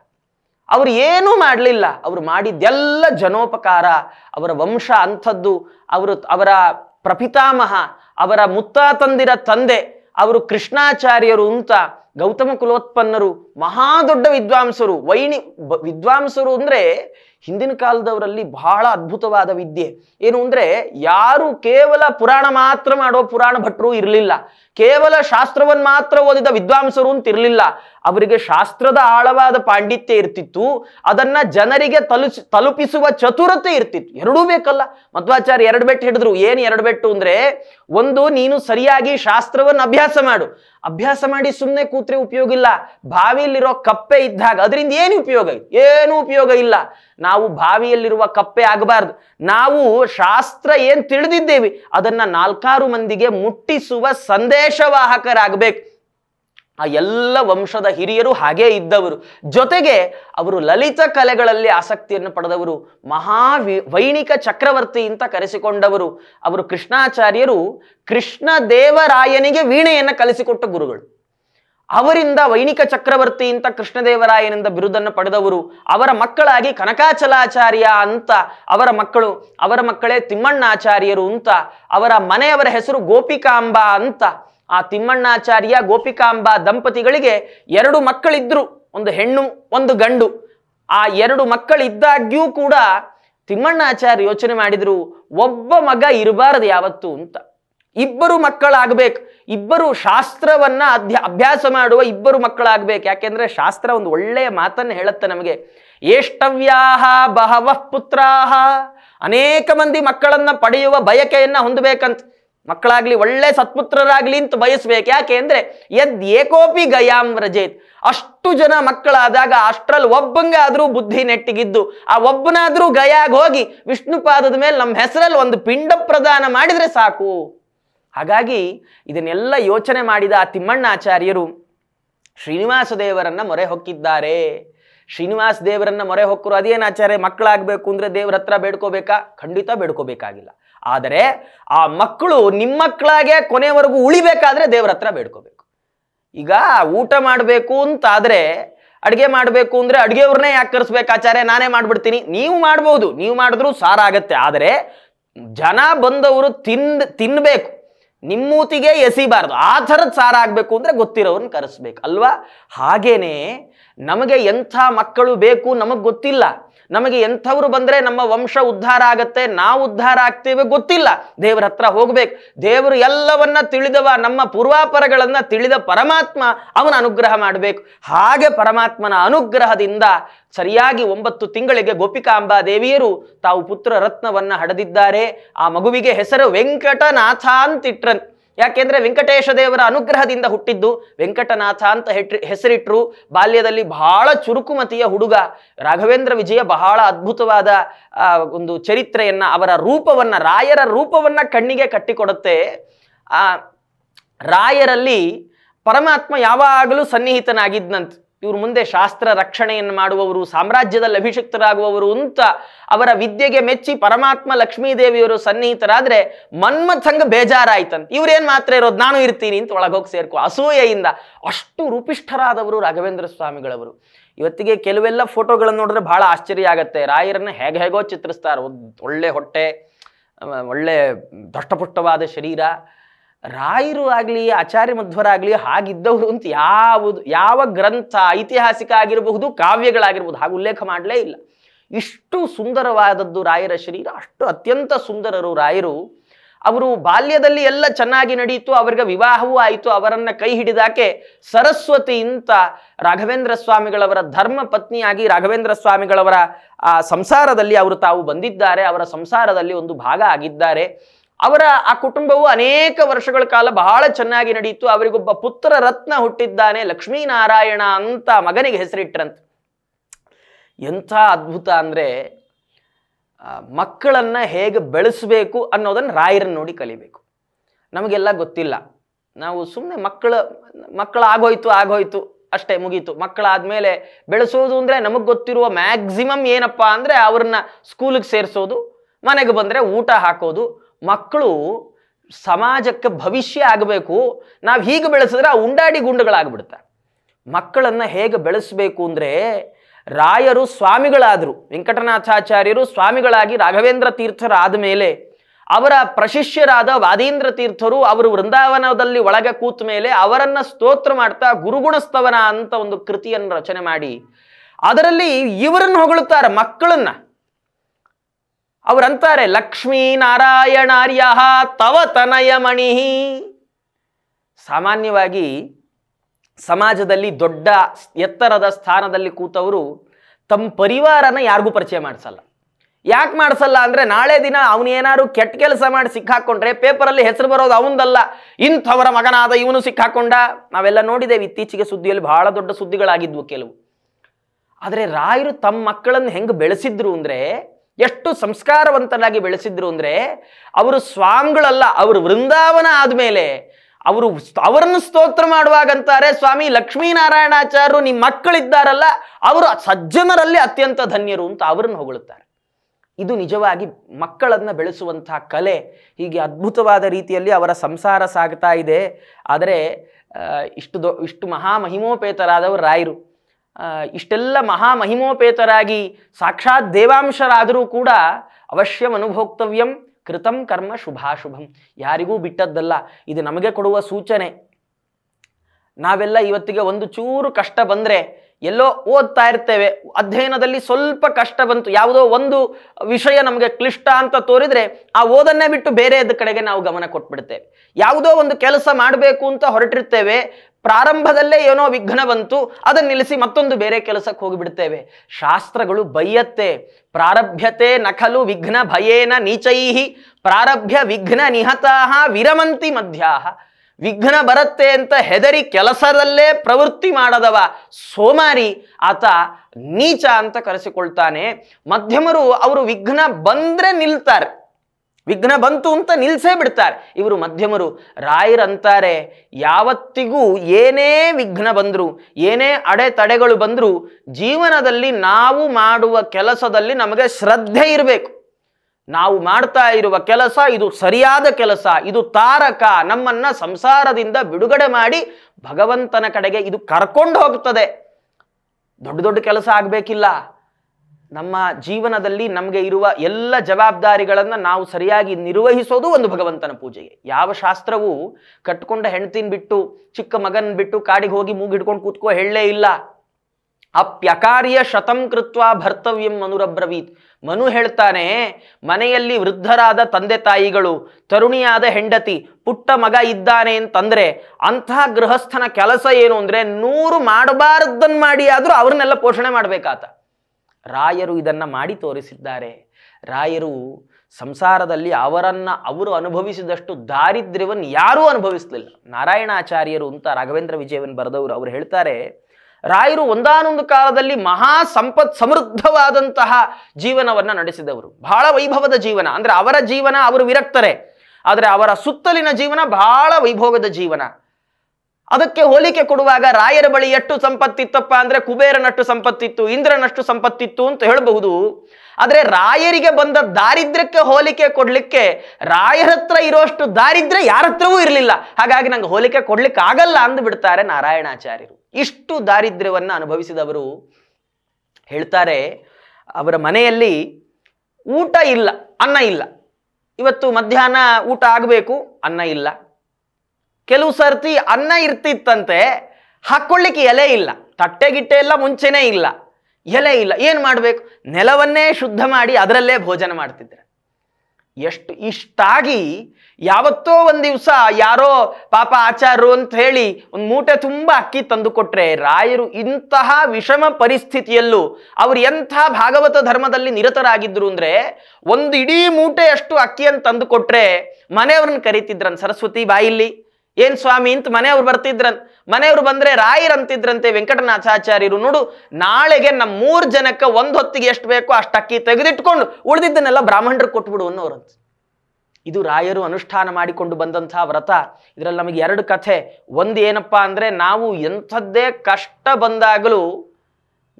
ಅವ್ರು ಏನೂ ಮಾಡಲಿಲ್ಲ ಅವರು ಮಾಡಿದ್ದೆಲ್ಲ ಜನೋಪಕಾರ ಅವರ ವಂಶ ಅಂಥದ್ದು ಅವರು ಅವರ ಪ್ರಪಿತಾಮಹ ಅವರ ಮುತ್ತಾತಂದಿರ ತಂದೆ ಅವರು ಕೃಷ್ಣಾಚಾರ್ಯರು ಅಂತ ಗೌತಮ ಕುಲೋತ್ಪನ್ನರು ಮಹಾ ದೊಡ್ಡ ವಿದ್ವಾಂಸರು ವೈಣಿ ವಿದ್ವಾಂಸರು ಅಂದ್ರೆ ಹಿಂದಿನ ಕಾಲದವರಲ್ಲಿ ಬಹಳ ಅದ್ಭುತವಾದ ವಿದ್ಯೆ ಏನು ಅಂದ್ರೆ ಯಾರು ಕೇವಲ ಪುರಾಣ ಮಾತ್ರ ಮಾಡೋ ಪುರಾಣ ಭಟ್ರು ಇರಲಿಲ್ಲ ಕೇವಲ ಶಾಸ್ತ್ರವನ್ನು ಮಾತ್ರ ಓದಿದ ವಿದ್ವಾಂಸರು ಅಂತ ಇರಲಿಲ್ಲ ಅವರಿಗೆ ಶಾಸ್ತ್ರದ ಆಳವಾದ ಪಾಂಡಿತ್ಯ ಇರ್ತಿತ್ತು ಅದನ್ನ ಜನರಿಗೆ ತಲುಚ್ ತಲುಪಿಸುವ ಚತುರತೆ ಇರ್ತಿತ್ತು ಎರಡೂ ಬೇಕಲ್ಲ ಮಧ್ವಾಚಾರ್ಯ ಎರಡು ಬೆಟ್ಟು ಹಿಡಿದ್ರು ಏನು ಎರಡು ಬೆಟ್ಟು ಅಂದ್ರೆ ಒಂದು ನೀನು ಸರಿಯಾಗಿ ಶಾಸ್ತ್ರವನ್ನು ಅಭ್ಯಾಸ ಮಾಡು ಅಭ್ಯಾಸ ಮಾಡಿ ಸುಮ್ಮನೆ ಕೂತ್ರೆ ಉಪಯೋಗ ಇಲ್ಲ ಬಾವಿಯಲ್ಲಿರೋ ಕಪ್ಪೆ ಇದ್ದಾಗ ಅದರಿಂದ ಏನು ಉಪಯೋಗ ಏನು ಉಪಯೋಗ ಇಲ್ಲ ನಾವು ಬಾವಿಯಲ್ಲಿರುವ ಕಪ್ಪೆ ಆಗಬಾರ್ದು ನಾವು ಶಾಸ್ತ್ರ ಏನು ತಿಳಿದಿದ್ದೇವೆ ಅದನ್ನ ನಾಲ್ಕಾರು ಮಂದಿಗೆ ಮುಟ್ಟಿಸುವ ಸಂದೇಶವಾಹಕರಾಗಬೇಕು ಆ ಎಲ್ಲ ವಂಶದ ಹಿರಿಯರು ಹಾಗೇ ಇದ್ದವರು ಜೊತೆಗೆ ಅವರು ಲಲಿತ ಕಲೆಗಳಲ್ಲಿ ಆಸಕ್ತಿಯನ್ನು ಪಡೆದವರು ಮಹಾ ವೈಣಿಕ ಚಕ್ರವರ್ತಿ ಅಂತ ಕರೆಸಿಕೊಂಡವರು ಅವರು ಕೃಷ್ಣಾಚಾರ್ಯರು ಕೃಷ್ಣ ದೇವರಾಯನಿಗೆ ವೀಣೆಯನ್ನು ಕಲಿಸಿಕೊಟ್ಟ ಗುರುಗಳು ಅವರಿಂದ ವೈಣಿಕ ಚಕ್ರವರ್ತಿ ಅಂತ ಕೃಷ್ಣದೇವರಾಯನಿಂದ ಬಿರುದನ್ನು ಪಡೆದವರು ಅವರ ಮಕ್ಕಳಾಗಿ ಕನಕಾಚಲಾಚಾರ್ಯ ಅಂತ ಅವರ ಮಕ್ಕಳು ಅವರ ಮಕ್ಕಳೇ ತಿಮ್ಮಣ್ಣಾಚಾರ್ಯರು ಅಂತ ಅವರ ಮನೆಯವರ ಹೆಸರು ಗೋಪಿಕಾಂಬ ಅಂತ ಆ ತಿಮ್ಮಣ್ಣಾಚಾರ್ಯ ಗೋಪಿಕಾಂಬ ದಂಪತಿಗಳಿಗೆ ಎರಡು ಮಕ್ಕಳಿದ್ರು ಒಂದು ಹೆಣ್ಣು ಒಂದು ಗಂಡು ಆ ಎರಡು ಮಕ್ಕಳಿದ್ದಾಗ್ಯೂ ಕೂಡ ತಿಮ್ಮಣ್ಣಾಚಾರ್ಯ ಯೋಚನೆ ಮಾಡಿದ್ರು ಒಬ್ಬ ಮಗ ಇರಬಾರದು ಯಾವತ್ತು ಅಂತ ಇಬ್ಬರು ಮಕ್ಕಳಾಗಬೇಕು ಇಬ್ಬರು ಶಾಸ್ತ್ರವನ್ನ ಅಧ್ಯ ಅಭ್ಯಾಸ ಮಾಡುವ ಇಬ್ಬರು ಮಕ್ಕಳಾಗಬೇಕು ಯಾಕೆಂದ್ರೆ ಶಾಸ್ತ್ರ ಒಂದು ಒಳ್ಳೆಯ ಮಾತನ್ನು ಹೇಳುತ್ತೆ ನಮಗೆ ಏಷ್ಟವ್ಯಾಹ ಬಹವಃ ಪುತ್ರಾಹ ಅನೇಕ ಮಂದಿ ಮಕ್ಕಳನ್ನ ಪಡೆಯುವ ಬಯಕೆಯನ್ನ ಹೊಂದಬೇಕಂತ ಮಕ್ಕಳಾಗ್ಲಿ ಒಳ್ಳೆ ಸತ್ಪುತ್ರರಾಗ್ಲಿ ಅಂತ ಬಯಸ್ಬೇಕು ಯಾಕೆ ಅಂದ್ರೆ ಎದ್ ಏಕೋಪಿ ಗಯಾಂ ರಜೇತ್ ಅಷ್ಟು ಜನ ಮಕ್ಕಳಾದಾಗ ಅಷ್ಟರಲ್ಲಿ ಒಬ್ಬಂಗಾದ್ರೂ ಬುದ್ಧಿ ನೆಟ್ಟಿಗಿದ್ದು ಆ ಒಬ್ಬನಾದ್ರೂ ಗಯಾಗ ಹೋಗಿ ವಿಷ್ಣು ಮೇಲೆ ನಮ್ಮ ಹೆಸರಲ್ಲಿ ಒಂದು ಪಿಂಡ ಪ್ರದಾನ ಮಾಡಿದ್ರೆ ಸಾಕು ಹಾಗಾಗಿ ಇದನ್ನೆಲ್ಲ ಯೋಚನೆ ಮಾಡಿದ ಆ ತಿಮ್ಮಣ್ಣ ಆಚಾರ್ಯರು ಶ್ರೀನಿವಾಸ ದೇವರನ್ನ ಮೊರೆ ಹೊಕ್ಕಿದ್ದಾರೆ ಶ್ರೀನಿವಾಸ ದೇವರನ್ನ ಮೊರೆ ಹೊಕ್ಕರು ಅದೇನು ಆಚಾರ್ಯ ಮಕ್ಕಳಾಗಬೇಕು ಅಂದರೆ ದೇವ್ರ ಹತ್ರ ಬೇಡ್ಕೋಬೇಕಾ ಖಂಡಿತ ಬೇಡ್ಕೋಬೇಕಾಗಿಲ್ಲ ಆದರೆ ಆ ಮಕ್ಕಳು ನಿಮ್ಮ ಮಕ್ಕಳಾಗೆ ಕೊನೆವರೆಗೂ ಉಳಿಬೇಕಾದ್ರೆ ದೇವ್ರ ಹತ್ರ ಬೇಡ್ಕೋಬೇಕು ಈಗ ಊಟ ಮಾಡಬೇಕು ಅಂತ ಆದರೆ ಅಡುಗೆ ಮಾಡಬೇಕು ಅಂದರೆ ಅಡುಗೆಯವ್ರನ್ನೇ ಯಾಕೆ ಕರೆಸ್ಬೇಕು ಆಚಾರ್ಯ ನಾನೇ ಮಾಡಿಬಿಡ್ತೀನಿ ನೀವು ಮಾಡ್ಬೋದು ನೀವು ಮಾಡಿದ್ರೂ ಆಗುತ್ತೆ ಆದರೆ ಜನ ಬಂದವರು ತಿಂದು ತಿನ್ನಬೇಕು ನಿಮ್ಮೂತಿಗೆ ಎಸಿಬಾರ್ದು ಆ ಥರದ ಸಾರ ಆಗಬೇಕು ಅಂದರೆ ಗೊತ್ತಿರೋವ್ರನ್ನ ಕರೆಸ್ಬೇಕು ಅಲ್ವಾ ಹಾಗೇನೆ ನಮಗೆ ಎಂಥ ಮಕ್ಕಳು ಬೇಕು ನಮಗೆ ಗೊತ್ತಿಲ್ಲ ನಮಗೆ ಎಂಥವ್ರು ಬಂದರೆ ನಮ್ಮ ವಂಶ ಉದ್ಧಾರ ಆಗತ್ತೆ ನಾವು ಉದ್ಧಾರ ಆಗ್ತೇವೆ ಗೊತ್ತಿಲ್ಲ ದೇವರ ಹತ್ರ ಹೋಗ್ಬೇಕು ದೇವರು ಎಲ್ಲವನ್ನ ತಿಳಿದವ ನಮ್ಮ ಪೂರ್ವಾಪರಗಳನ್ನ ತಿಳಿದ ಪರಮಾತ್ಮ ಅವನ ಅನುಗ್ರಹ ಮಾಡಬೇಕು ಹಾಗೆ ಪರಮಾತ್ಮನ ಅನುಗ್ರಹದಿಂದ ಸರಿಯಾಗಿ ಒಂಬತ್ತು ತಿಂಗಳಿಗೆ ಗೋಪಿಕಾಂಬಾ ದೇವಿಯರು ತಾವು ಪುತ್ರ ರತ್ನವನ್ನು ಹಡೆದಿದ್ದಾರೆ ಆ ಮಗುವಿಗೆ ಹೆಸರು ವೆಂಕಟನಾಥ ಅಂತಿಟ್ರನ್ ಯಾಕೆಂದ್ರೆ ವೆಂಕಟೇಶ ದೇವರ ಅನುಗ್ರಹದಿಂದ ಹುಟ್ಟಿದ್ದು ವೆಂಕಟನಾಥ ಅಂತ ಹೆಸರಿಟ್ರು ಬಾಲ್ಯದಲ್ಲಿ ಬಹಳ ಚುರುಕುಮತಿಯ ಹುಡುಗ ರಾಘವೇಂದ್ರ ವಿಜಯ ಬಹಳ ಅದ್ಭುತವಾದ ಒಂದು ಚರಿತ್ರೆಯನ್ನ ಅವರ ರೂಪವನ್ನ ರಾಯರ ರೂಪವನ್ನ ಕಣ್ಣಿಗೆ ಕಟ್ಟಿಕೊಡುತ್ತೆ ಆ ರಾಯರಲ್ಲಿ ಪರಮಾತ್ಮ ಯಾವಾಗಲೂ ಸನ್ನಿಹಿತನಾಗಿದ್ನಂತೆ ಇವರು ಮುಂದೆ ಶಾಸ್ತ್ರ ರಕ್ಷಣೆಯನ್ನು ಮಾಡುವವರು ಸಾಮ್ರಾಜ್ಯದಲ್ಲಿ ಅಭಿಷಿಕ್ತರಾಗುವವರು ಅಂತ ಅವರ ವಿದ್ಯೆಗೆ ಮೆಚ್ಚಿ ಪರಮಾತ್ಮ ಲಕ್ಷ್ಮೀದೇವಿಯವರು ಸನ್ನಿಹಿತರಾದ್ರೆ ಮನ್ಮತ್ ಸಂಘ ಬೇಜಾರಾಯ್ತಂತ ಇವ್ರೇನ್ ಮಾತ್ರ ಇರೋದು ನಾನು ಇರ್ತೀನಿ ಅಂತ ಒಳಗೋಗಿ ಸೇರ್ಕೋ ಅಸೂಯೆಯಿಂದ ಅಷ್ಟು ರೂಪಿಷ್ಠರಾದವರು ರಾಘವೇಂದ್ರ ಸ್ವಾಮಿಗಳವರು ಇವತ್ತಿಗೆ ಕೆಲವೆಲ್ಲ ಫೋಟೋಗಳನ್ನು ನೋಡಿದ್ರೆ ಬಹಳ ಆಶ್ಚರ್ಯ ಆಗುತ್ತೆ ರಾಯರನ್ನು ಹೇಗೆ ಹೇಗೋ ಚಿತ್ರಿಸ್ತಾರೆ ಒಳ್ಳೆ ಹೊಟ್ಟೆ ಒಳ್ಳೆ ದಷ್ಟಪುಷ್ಟವಾದ ಶರೀರ ರಾಯರು ಆಗಲಿ ಆಚಾರ್ಯ ಮಧ್ವರಾಗಲಿ ಹಾಗಿದ್ದವರು ಅಂತ ಯಾವುದು ಯಾವ ಗ್ರಂಥ ಐತಿಹಾಸಿಕ ಆಗಿರಬಹುದು ಕಾವ್ಯಗಳಾಗಿರ್ಬೋದು ಹಾಗೆ ಉಲ್ಲೇಖ ಮಾಡಲೇ ಇಲ್ಲ ಇಷ್ಟು ಸುಂದರವಾದದ್ದು ರಾಯರ ಶರೀರ ಅಷ್ಟು ಅತ್ಯಂತ ಸುಂದರರು ರಾಯರು ಅವರು ಬಾಲ್ಯದಲ್ಲಿ ಎಲ್ಲ ಚೆನ್ನಾಗಿ ನಡೆಯಿತು ಅವರಿಗೆ ವಿವಾಹವೂ ಆಯಿತು ಅವರನ್ನು ಕೈ ಹಿಡಿದಾಕೆ ಇಂತ ರಾಘವೇಂದ್ರ ಸ್ವಾಮಿಗಳವರ ಧರ್ಮ ಪತ್ನಿಯಾಗಿ ರಾಘವೇಂದ್ರ ಸ್ವಾಮಿಗಳವರ ಆ ಸಂಸಾರದಲ್ಲಿ ಅವರು ತಾವು ಬಂದಿದ್ದಾರೆ ಅವರ ಸಂಸಾರದಲ್ಲಿ ಒಂದು ಭಾಗ ಆಗಿದ್ದಾರೆ ಅವರ ಆ ಕುಟುಂಬವು ಅನೇಕ ವರ್ಷಗಳ ಕಾಲ ಬಹಳ ಚೆನ್ನಾಗಿ ನಡೆಯಿತು ಅವರಿಗೊಬ್ಬ ಪುತ್ರ ರತ್ನ ಹುಟ್ಟಿದ್ದಾನೆ ಲಕ್ಷ್ಮೀನಾರಾಯಣ ಅಂತ ಮಗನಿಗೆ ಹೆಸರಿಟ್ರಂತೆ ಎಂಥ ಅದ್ಭುತ ಅಂದರೆ ಮಕ್ಕಳನ್ನು ಹೇಗೆ ಬೆಳೆಸಬೇಕು ಅನ್ನೋದನ್ನು ರಾಯರನ್ನು ನೋಡಿ ಕಲಿಬೇಕು ನಮಗೆಲ್ಲ ಗೊತ್ತಿಲ್ಲ ನಾವು ಸುಮ್ಮನೆ ಮಕ್ಕಳ ಮಕ್ಕಳು ಆಗೋಯ್ತು ಆಗೋಯ್ತು ಅಷ್ಟೇ ಮುಗೀತು ಮೇಲೆ ಬೆಳೆಸೋದು ಅಂದರೆ ನಮಗೆ ಗೊತ್ತಿರುವ ಮ್ಯಾಕ್ಸಿಮಮ್ ಏನಪ್ಪ ಅಂದರೆ ಅವ್ರನ್ನ ಸ್ಕೂಲಿಗೆ ಸೇರಿಸೋದು ಮನೆಗೆ ಬಂದರೆ ಊಟ ಹಾಕೋದು ಮಕ್ಕಳು ಸಮಾಜಕ್ಕೆ ಭವಿಷ್ಯ ಆಗಬೇಕು ನಾವು ಹೀಗೆ ಬೆಳೆಸಿದ್ರೆ ಆ ಉಂಡಾಡಿ ಗುಂಡುಗಳಾಗ್ಬಿಡುತ್ತೆ ಮಕ್ಕಳನ್ನು ಹೇಗೆ ಬೆಳೆಸಬೇಕು ಅಂದರೆ ರಾಯರು ಸ್ವಾಮಿಗಳಾದರು ವೆಂಕಟನಾಥಾಚಾರ್ಯರು ಸ್ವಾಮಿಗಳಾಗಿ ರಾಘವೇಂದ್ರ ತೀರ್ಥರಾದ ಮೇಲೆ ಅವರ ಪ್ರಶಿಷ್ಯರಾದ ವಾದೀಂದ್ರ ತೀರ್ಥರು ಅವರು ವೃಂದಾವನದಲ್ಲಿ ಒಳಗೆ ಕೂತ ಮೇಲೆ ಅವರನ್ನು ಸ್ತೋತ್ರ ಮಾಡ್ತಾ ಗುರುಗುಣಸ್ತವನ ಅಂತ ಒಂದು ಕೃತಿಯನ್ನು ರಚನೆ ಮಾಡಿ ಅದರಲ್ಲಿ ಇವರನ್ನು ಹೊಗಳುತ್ತಾರೆ ಮಕ್ಕಳನ್ನು ಅವರಂತಾರೆ ಲಕ್ಷ್ಮೀನಾರಾಯಣಾರ್ಯ ತವ ತನಯ ಮಣಿ ಸಾಮಾನ್ಯವಾಗಿ ಸಮಾಜದಲ್ಲಿ ದೊಡ್ಡ ಎತ್ತರದ ಸ್ಥಾನದಲ್ಲಿ ಕೂತವರು ತಮ್ಮ ಪರಿವಾರನ ಯಾರಿಗೂ ಪರಿಚಯ ಮಾಡಿಸಲ್ಲ ಯಾಕೆ ಮಾಡಿಸಲ್ಲ ಅಂದರೆ ನಾಳೆ ದಿನ ಅವನೇನಾದ್ರು ಕೆಟ್ಟ ಕೆಲಸ ಮಾಡಿ ಸಿಕ್ಕಾಕೊಂಡ್ರೆ ಪೇಪರಲ್ಲಿ ಹೆಸರು ಬರೋದು ಅವನದಲ್ಲ ಇಂಥವರ ಮಗನಾದ ಇವನು ಸಿಕ್ಕಾಕೊಂಡ ನಾವೆಲ್ಲ ನೋಡಿದ್ದೇವೆ ಇತ್ತೀಚೆಗೆ ಸುದ್ದಿಯಲ್ಲಿ ಬಹಳ ದೊಡ್ಡ ಸುದ್ದಿಗಳಾಗಿದ್ವು ಕೆಲವು ಆದರೆ ರಾಯರು ತಮ್ಮ ಮಕ್ಕಳನ್ನು ಹೆಂಗೆ ಬೆಳೆಸಿದ್ರು ಅಂದರೆ ಎಷ್ಟು ಸಂಸ್ಕಾರವಂತನಾಗಿ ಬೆಳೆಸಿದ್ರು ಅಂದರೆ ಅವರು ಸ್ವಾಮಿಗಳಲ್ಲ ಅವರು ವೃಂದಾವನ ಆದಮೇಲೆ ಅವರು ಅವರನ್ನು ಸ್ತೋತ್ರ ಮಾಡುವಾಗಂತಾರೆ ಸ್ವಾಮಿ ಲಕ್ಷ್ಮೀನಾರಾಯಣಾಚಾರ್ಯರು ನಿಮ್ಮ ಮಕ್ಕಳಿದ್ದಾರಲ್ಲ ಅವರು ಸಜ್ಜನರಲ್ಲಿ ಅತ್ಯಂತ ಧನ್ಯರು ಅಂತ ಅವರನ್ನು ಹೊಗಳುತ್ತಾರೆ ಇದು ನಿಜವಾಗಿ ಮಕ್ಕಳನ್ನು ಬೆಳೆಸುವಂತಹ ಕಲೆ ಹೀಗೆ ಅದ್ಭುತವಾದ ರೀತಿಯಲ್ಲಿ ಅವರ ಸಂಸಾರ ಸಾಗ್ತಾ ಇದೆ ಆದರೆ ಇಷ್ಟು ದೊ ಇಷ್ಟು ಮಹಾಮಹಿಮೋಪೇತರಾದವರು ರಾಯರು ಇಷ್ಟೆಲ್ಲ ಮಹಾ ಮಹಿಮೋಪೇತರಾಗಿ ಸಾಕ್ಷಾತ್ ದೇವಾಂಶರಾದರೂ ಕೂಡ ಅವಶ್ಯಂ ಅನುಭೋಕ್ತವ್ಯಂ ಕೃತಂ ಕರ್ಮ ಶುಭಾಶುಭಂ ಯಾರಿಗೂ ಬಿಟ್ಟದ್ದಲ್ಲ ಇದು ನಮಗೆ ಕೊಡುವ ಸೂಚನೆ ನಾವೆಲ್ಲ ಇವತ್ತಿಗೆ ಒಂದು ಚೂರು ಕಷ್ಟ ಬಂದರೆ ಎಲ್ಲೋ ಓದ್ತಾ ಇರ್ತೇವೆ ಅಧ್ಯಯನದಲ್ಲಿ ಸ್ವಲ್ಪ ಕಷ್ಟ ಬಂತು ಯಾವುದೋ ಒಂದು ವಿಷಯ ನಮಗೆ ಕ್ಲಿಷ್ಟ ಅಂತ ತೋರಿದರೆ ಆ ಓದನ್ನೇ ಬಿಟ್ಟು ಬೇರೆ ಕಡೆಗೆ ನಾವು ಗಮನ ಕೊಟ್ಬಿಡ್ತೇವೆ ಯಾವುದೋ ಒಂದು ಕೆಲಸ ಮಾಡಬೇಕು ಅಂತ ಹೊರಟಿರ್ತೇವೆ ಪ್ರಾರಂಭದಲ್ಲೇ ಏನೋ ವಿಘ್ನ ಬಂತು ಅದನ್ನು ನಿಲ್ಲಿಸಿ ಮತ್ತೊಂದು ಬೇರೆ ಕೆಲಸಕ್ಕೆ ಹೋಗಿಬಿಡ್ತೇವೆ ಶಾಸ್ತ್ರಗಳು ಬಯ್ಯತ್ತೆ ಪ್ರಾರಭ್ಯತೆ ನಖಲು ವಿಘ್ನ ಭಯೇನ ನೀಚೈಹಿ ಪ್ರಾರಭ್ಯ ವಿಘ್ನ ನಿಹತಾಹ ವಿರಮಂತಿ ಮಧ್ಯಾಹ ವಿಘ್ನ ಬರುತ್ತೆ ಅಂತ ಹೆದರಿ ಕೆಲಸದಲ್ಲೇ ಪ್ರವೃತ್ತಿ ಮಾಡದವ ಸೋಮಾರಿ ಆತ ನೀಚ ಅಂತ ಕರೆಸಿಕೊಳ್ತಾನೆ ಮಧ್ಯಮರು ಅವರು ವಿಘ್ನ ಬಂದ್ರೆ ನಿಲ್ತಾರೆ ವಿಘ್ನ ಬಂತು ಅಂತ ನಿಲ್ಸೇ ಬಿಡ್ತಾರೆ ಇವರು ಮಧ್ಯಮರು ರಾಯರಂತಾರೆ ಯಾವತ್ತಿಗೂ ಏನೇ ವಿಘ್ನ ಬಂದರೂ ಏನೇ ಅಡೆತಡೆಗಳು ಬಂದರೂ ಜೀವನದಲ್ಲಿ ನಾವು ಮಾಡುವ ಕೆಲಸದಲ್ಲಿ ನಮಗೆ ಶ್ರದ್ಧೆ ಇರಬೇಕು ನಾವು ಮಾಡ್ತಾ ಇರುವ ಕೆಲಸ ಇದು ಸರಿಯಾದ ಕೆಲಸ ಇದು ತಾರಕ ನಮ್ಮನ್ನ ಸಂಸಾರದಿಂದ ಬಿಡುಗಡೆ ಮಾಡಿ ಭಗವಂತನ ಕಡೆಗೆ ಇದು ಕರ್ಕೊಂಡು ಹೋಗ್ತದೆ ದೊಡ್ಡ ದೊಡ್ಡ ಕೆಲಸ ಆಗಬೇಕಿಲ್ಲ ನಮ್ಮ ಜೀವನದಲ್ಲಿ ನಮಗೆ ಇರುವ ಎಲ್ಲ ಜವಾಬ್ದಾರಿಗಳನ್ನು ನಾವು ಸರಿಯಾಗಿ ನಿರ್ವಹಿಸೋದು ಒಂದು ಭಗವಂತನ ಪೂಜೆಗೆ ಯಾವ ಶಾಸ್ತ್ರವು ಕಟ್ಕೊಂಡ ಹೆಣ್ತಿನ ಬಿಟ್ಟು ಚಿಕ್ಕ ಮಗನ್ ಬಿಟ್ಟು ಕಾಡಿಗೆ ಹೋಗಿ ಮೂಗಿಡ್ಕೊಂಡು ಕೂತ್ಕೋ ಹೇಳಲೇ ಇಲ್ಲ ಅಪ್ಯಕಾರ್ಯ ಶತಂ ಕೃತ್ವ ಭರ್ತವ್ಯಂ ಮನುರಬ್ರವೀತ್ ಮನು ಹೇಳ್ತಾನೆ ಮನೆಯಲ್ಲಿ ವೃದ್ಧರಾದ ತಂದೆ ತಾಯಿಗಳು ತರುಣಿಯಾದ ಹೆಂಡತಿ ಪುಟ್ಟ ಮಗ ಇದ್ದಾನೆ ಅಂತಂದ್ರೆ ಅಂತಹ ಗೃಹಸ್ಥನ ಕೆಲಸ ಏನು ಅಂದ್ರೆ ನೂರು ಮಾಡಬಾರ್ದನ್ ಮಾಡಿ ಆದ್ರೂ ಅವ್ರನ್ನೆಲ್ಲ ಪೋಷಣೆ ಮಾಡ್ಬೇಕಾತ ರಾಯರು ಇದನ್ನು ಮಾಡಿ ತೋರಿಸಿದ್ದಾರೆ ರಾಯರು ಸಂಸಾರದಲ್ಲಿ ಅವರನ್ನು ಅವರು ಅನುಭವಿಸಿದಷ್ಟು ದಾರಿದ್ರ್ಯವನ್ನು ಯಾರೂ ಅನುಭವಿಸಲಿಲ್ಲ ನಾರಾಯಣಾಚಾರ್ಯರು ಅಂತ ರಾಘವೇಂದ್ರ ವಿಜಯವನ್ ಬರೆದವರು ಅವರು ಹೇಳ್ತಾರೆ ರಾಯರು ಒಂದಾನೊಂದು ಕಾಲದಲ್ಲಿ ಮಹಾ ಸಂಪತ್ ಸಮೃದ್ಧವಾದಂತಹ ಜೀವನವನ್ನು ನಡೆಸಿದವರು ಬಹಳ ವೈಭವದ ಜೀವನ ಅಂದರೆ ಅವರ ಜೀವನ ಅವರು ವಿರಕ್ತರೆ ಆದರೆ ಅವರ ಸುತ್ತಲಿನ ಜೀವನ ಬಹಳ ವೈಭೋಗದ ಜೀವನ ಅದಕ್ಕೆ ಹೋಲಿಕೆ ಕೊಡುವಾಗ ರಾಯರ ಬಳಿ ಎಷ್ಟು ಸಂಪತ್ತಿತ್ತಪ್ಪ ಅಂದ್ರೆ ಕುಬೇರನಷ್ಟು ಸಂಪತ್ತಿತ್ತು ಇಂದ್ರನಷ್ಟು ಸಂಪತ್ತಿತ್ತು ಅಂತ ಹೇಳಬಹುದು ಆದರೆ ರಾಯರಿಗೆ ಬಂದ ದಾರಿದ್ರ್ಯಕ್ಕೆ ಹೋಲಿಕೆ ಕೊಡ್ಲಿಕ್ಕೆ ರಾಯರ ಹತ್ರ ಇರೋಷ್ಟು ದಾರಿದ್ರ್ಯ ಯಾರತ್ರವೂ ಇರಲಿಲ್ಲ ಹಾಗಾಗಿ ನಂಗೆ ಹೋಲಿಕೆ ಕೊಡ್ಲಿಕ್ಕೆ ಆಗಲ್ಲ ಅಂದ್ಬಿಡ್ತಾರೆ ನಾರಾಯಣಾಚಾರ್ಯರು ಇಷ್ಟು ದಾರಿದ್ರ್ಯವನ್ನು ಅನುಭವಿಸಿದವರು ಹೇಳ್ತಾರೆ ಅವರ ಮನೆಯಲ್ಲಿ ಊಟ ಇಲ್ಲ ಅನ್ನ ಇಲ್ಲ ಇವತ್ತು ಮಧ್ಯಾಹ್ನ ಊಟ ಆಗಬೇಕು ಅನ್ನ ಇಲ್ಲ ಕೆಲವು ಸರ್ತಿ ಅನ್ನ ಇರ್ತಿತ್ತಂತೆ ಹಾಕ್ಕೊಳ್ಳಿಕ್ಕೆ ಎಲೆ ಇಲ್ಲ ತಟ್ಟೆ ಗಿಟ್ಟೆ ಎಲ್ಲ ಮುಂಚೆನೇ ಇಲ್ಲ ಎಲೆ ಇಲ್ಲ ಏನು ಮಾಡಬೇಕು ನೆಲವನ್ನೇ ಶುದ್ಧ ಮಾಡಿ ಅದರಲ್ಲೇ ಭೋಜನ ಮಾಡ್ತಿದ್ರೆ ಎಷ್ಟು ಇಷ್ಟಾಗಿ ಯಾವತ್ತೋ ಒಂದು ದಿವಸ ಯಾರೋ ಪಾಪ ಆಚಾರು ಅಂತ ಹೇಳಿ ಒಂದು ಮೂಟೆ ತುಂಬ ಅಕ್ಕಿ ತಂದು ಕೊಟ್ಟರೆ ರಾಯರು ಇಂತಹ ವಿಷಮ ಪರಿಸ್ಥಿತಿಯಲ್ಲೂ ಅವರು ಎಂಥ ಭಾಗವತ ಧರ್ಮದಲ್ಲಿ ನಿರತರಾಗಿದ್ದರು ಅಂದರೆ ಒಂದು ಇಡೀ ಮೂಟೆಯಷ್ಟು ಅಕ್ಕಿಯನ್ನು ತಂದು ಕೊಟ್ಟರೆ ಮನೆಯವ್ರನ್ನ ಕರೀತಿದ್ರನ್ ಸರಸ್ವತಿ ಬಾಯಿಲಿ ಏನ್ ಸ್ವಾಮಿ ಅಂತ ಮನೆಯವ್ರು ಬರ್ತಿದ್ರಂತ ಮನೆಯವ್ರು ಬಂದ್ರೆ ರಾಯರಂತಿದ್ರಂತೆ ವೆಂಕಟನಾಥಾಚಾರ್ಯರು ನೋಡು ನಾಳೆಗೆ ನಮ್ಮ ಮೂರ್ ಜನಕ್ಕ ಒಂದ್ ಹೊತ್ತಿಗೆ ಎಷ್ಟು ಬೇಕೋ ಅಷ್ಟು ಅಕ್ಕಿ ತೆಗೆದಿಟ್ಕೊಂಡು ಉಳಿದಿದ್ದನ್ನೆಲ್ಲ ಬ್ರಾಹ್ಮಣರು ಕೊಟ್ಬಿಡು ಅನ್ನೋರಂತ ಇದು ರಾಯರು ಅನುಷ್ಠಾನ ಮಾಡಿಕೊಂಡು ಬಂದಂತಹ ವ್ರತ ಇದರಲ್ಲಿ ನಮಗೆ ಎರಡು ಕಥೆ ಒಂದು ಏನಪ್ಪಾ ಅಂದ್ರೆ ನಾವು ಎಂಥದ್ದೇ ಕಷ್ಟ ಬಂದಾಗಲೂ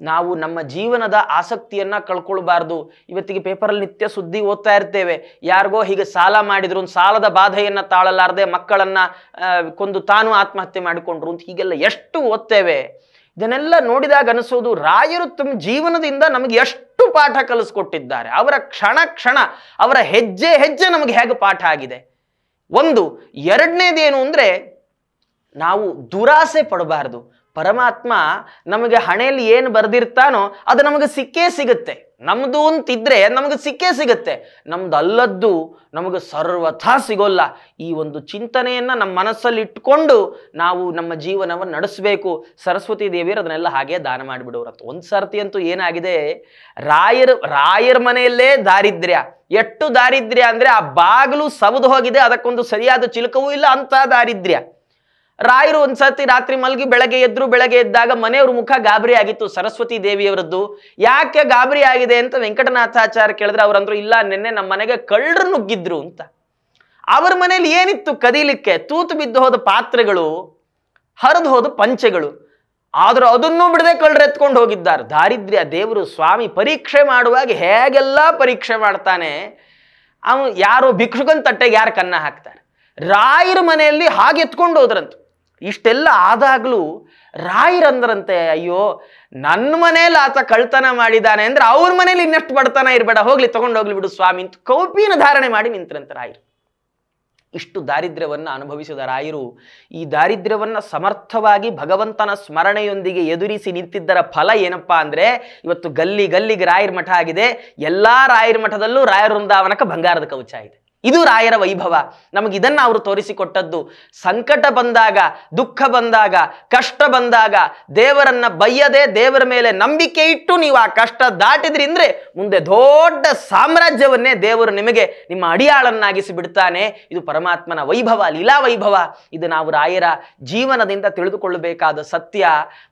ನಾವು ನಮ್ಮ ಜೀವನದ ಆಸಕ್ತಿಯನ್ನ ಕಳ್ಕೊಳ್ಬಾರ್ದು ಇವತ್ತಿಗೆ ಪೇಪರಲ್ಲಿ ನಿತ್ಯ ಸುದ್ದಿ ಓದ್ತಾ ಇರ್ತೇವೆ ಯಾರಿಗೋ ಹೀಗೆ ಸಾಲ ಮಾಡಿದ್ರು ಸಾಲದ ಬಾಧೆಯನ್ನು ತಾಳಲಾರದೆ ಮಕ್ಕಳನ್ನ ಕೊಂದು ತಾನು ಆತ್ಮಹತ್ಯೆ ಮಾಡಿಕೊಂಡ್ರು ಅಂತ ಹೀಗೆಲ್ಲ ಎಷ್ಟು ಓದ್ತೇವೆ ಇದನ್ನೆಲ್ಲ ನೋಡಿದಾಗ ಅನಿಸೋದು ರಾಯರು ತಮ್ಮ ಜೀವನದಿಂದ ನಮಗೆ ಎಷ್ಟು ಪಾಠ ಕಲಿಸ್ಕೊಟ್ಟಿದ್ದಾರೆ ಅವರ ಕ್ಷಣ ಕ್ಷಣ ಅವರ ಹೆಜ್ಜೆ ಹೆಜ್ಜೆ ನಮಗೆ ಹೇಗೆ ಪಾಠ ಆಗಿದೆ ಒಂದು ಎರಡನೇದೇನು ಅಂದರೆ ನಾವು ದುರಾಸೆ ಪಡಬಾರ್ದು ಪರಮಾತ್ಮ ನಮಗೆ ಹಣೆಯಲ್ಲಿ ಏನು ಬರೆದಿರ್ತಾನೋ ಅದು ನಮಗೆ ಸಿಕ್ಕೇ ಸಿಗುತ್ತೆ ನಮ್ಮದು ಅಂತಿದ್ರೆ ನಮಗೆ ಸಿಕ್ಕೇ ಸಿಗುತ್ತೆ ನಮ್ದು ಅಲ್ಲದ್ದು ನಮಗೆ ಸರ್ವಥಾ ಸಿಗೋಲ್ಲ ಈ ಒಂದು ಚಿಂತನೆಯನ್ನು ನಮ್ಮ ಮನಸ್ಸಲ್ಲಿ ಇಟ್ಕೊಂಡು ನಾವು ನಮ್ಮ ಜೀವನವನ್ನು ನಡೆಸಬೇಕು ಸರಸ್ವತಿ ದೇವಿಯರು ಅದನ್ನೆಲ್ಲ ಹಾಗೆ ದಾನ ಅಂತ ಒಂದು ಸರ್ತಿ ಅಂತೂ ಏನಾಗಿದೆ ರಾಯರ್ ರಾಯರ ಮನೆಯಲ್ಲೇ ದಾರಿದ್ರ್ಯ ಎಷ್ಟು ದಾರಿದ್ರ್ಯ ಅಂದರೆ ಆ ಬಾಗಿಲು ಸವದು ಹೋಗಿದೆ ಅದಕ್ಕೊಂದು ಸರಿಯಾದ ಚಿಲುಕವೂ ಇಲ್ಲ ಅಂತ ದಾರಿದ್ರ್ಯ ರಾಯರು ಒಂದ್ಸತಿ ರಾತ್ರಿ ಮಲ್ಗಿ ಬೆಳಗ್ಗೆ ಎದ್ರು ಬೆಳಗ್ಗೆ ಎದ್ದಾಗ ಮನೆಯವ್ರ ಮುಖ ಗಾಬರಿ ಆಗಿತ್ತು ಸರಸ್ವತಿ ದೇವಿಯವರದ್ದು ಯಾಕೆ ಗಾಬರಿ ಆಗಿದೆ ಅಂತ ವೆಂಕಟನಾಥಾಚಾರ್ಯ ಕೇಳಿದ್ರೆ ಅವ್ರಂದ್ರು ಇಲ್ಲ ನಿನ್ನೆ ನಮ್ಮ ಮನೆಗೆ ಕಳ್ಳರು ನುಗ್ಗಿದ್ರು ಅಂತ ಅವ್ರ ಮನೇಲಿ ಏನಿತ್ತು ಕದೀಲಿಕ್ಕೆ ತೂತು ಬಿದ್ದು ಹೋದ ಪಾತ್ರೆಗಳು ಹರಿದು ಹೋದ ಪಂಚೆಗಳು ಆದರೂ ಅದನ್ನೂ ಬಿಡದೆ ಕಳ್ಳರು ಎತ್ಕೊಂಡು ಹೋಗಿದ್ದಾರೆ ದಾರಿದ್ರ್ಯ ದೇವರು ಸ್ವಾಮಿ ಪರೀಕ್ಷೆ ಮಾಡುವಾಗ ಹೇಗೆಲ್ಲ ಪರೀಕ್ಷೆ ಮಾಡ್ತಾನೆ ಅವನು ಯಾರು ಭಿಕ್ಷುಕನ ತಟ್ಟೆಗೆ ಯಾರು ಕನ್ನ ಹಾಕ್ತಾರೆ ರಾಯರ ಮನೆಯಲ್ಲಿ ಹಾಗೆ ಎತ್ಕೊಂಡು ಹೋದ್ರಂತು ಇಷ್ಟೆಲ್ಲ ಆದಾಗಲೂ ರಾಯರಂದ್ರಂತೆ ಅಯ್ಯೋ ನನ್ನ ಮನೇಲಿ ಆತ ಕಳ್ತನ ಮಾಡಿದ್ದಾನೆ ಅಂದ್ರೆ ಅವ್ರ ಮನೇಲಿ ಇನ್ನಷ್ಟು ಬಡತನ ಇರಬೇಡ ಹೋಗ್ಲಿ ತಗೊಂಡು ಹೋಗ್ಲಿ ಬಿಡು ಸ್ವಾಮಿ ಅಂತ ಕೌಪಿನ ಧಾರಣೆ ಮಾಡಿ ನಿಂತರಂತೆ ರಾಯರು ಇಷ್ಟು ದಾರಿದ್ರ್ಯವನ್ನು ಅನುಭವಿಸಿದ ರಾಯರು ಈ ದಾರಿದ್ರ್ಯವನ್ನು ಸಮರ್ಥವಾಗಿ ಭಗವಂತನ ಸ್ಮರಣೆಯೊಂದಿಗೆ ಎದುರಿಸಿ ನಿಂತಿದ್ದರ ಫಲ ಏನಪ್ಪ ಅಂದರೆ ಇವತ್ತು ಗಲ್ಲಿ ಗಲ್ಲಿಗೆ ರಾಯರ ಮಠ ಆಗಿದೆ ಎಲ್ಲ ರಾಯರ ಮಠದಲ್ಲೂ ರಾಯರ ವೃಂದಾವನಕ್ಕೆ ಬಂಗಾರದ ಕವಚ ಇದೆ ಇದು ರಾಯರ ವೈಭವ ನಮಗಿದನ್ನು ಅವರು ತೋರಿಸಿಕೊಟ್ಟದ್ದು ಸಂಕಟ ಬಂದಾಗ ದುಃಖ ಬಂದಾಗ ಕಷ್ಟ ಬಂದಾಗ ದೇವರನ್ನ ಬಯ್ಯದೆ ದೇವರ ಮೇಲೆ ನಂಬಿಕೆ ಇಟ್ಟು ನೀವು ಆ ಕಷ್ಟ ದಾಟಿದ್ರಿ ಅಂದರೆ ಮುಂದೆ ದೊಡ್ಡ ಸಾಮ್ರಾಜ್ಯವನ್ನೇ ದೇವರು ನಿಮಗೆ ನಿಮ್ಮ ಅಡಿಯಾಳನ್ನಾಗಿಸಿ ಬಿಡ್ತಾನೆ ಇದು ಪರಮಾತ್ಮನ ವೈಭವ ಲೀಲಾ ವೈಭವ ಇದು ನಾವು ರಾಯರ ಜೀವನದಿಂದ ತಿಳಿದುಕೊಳ್ಳಬೇಕಾದ ಸತ್ಯ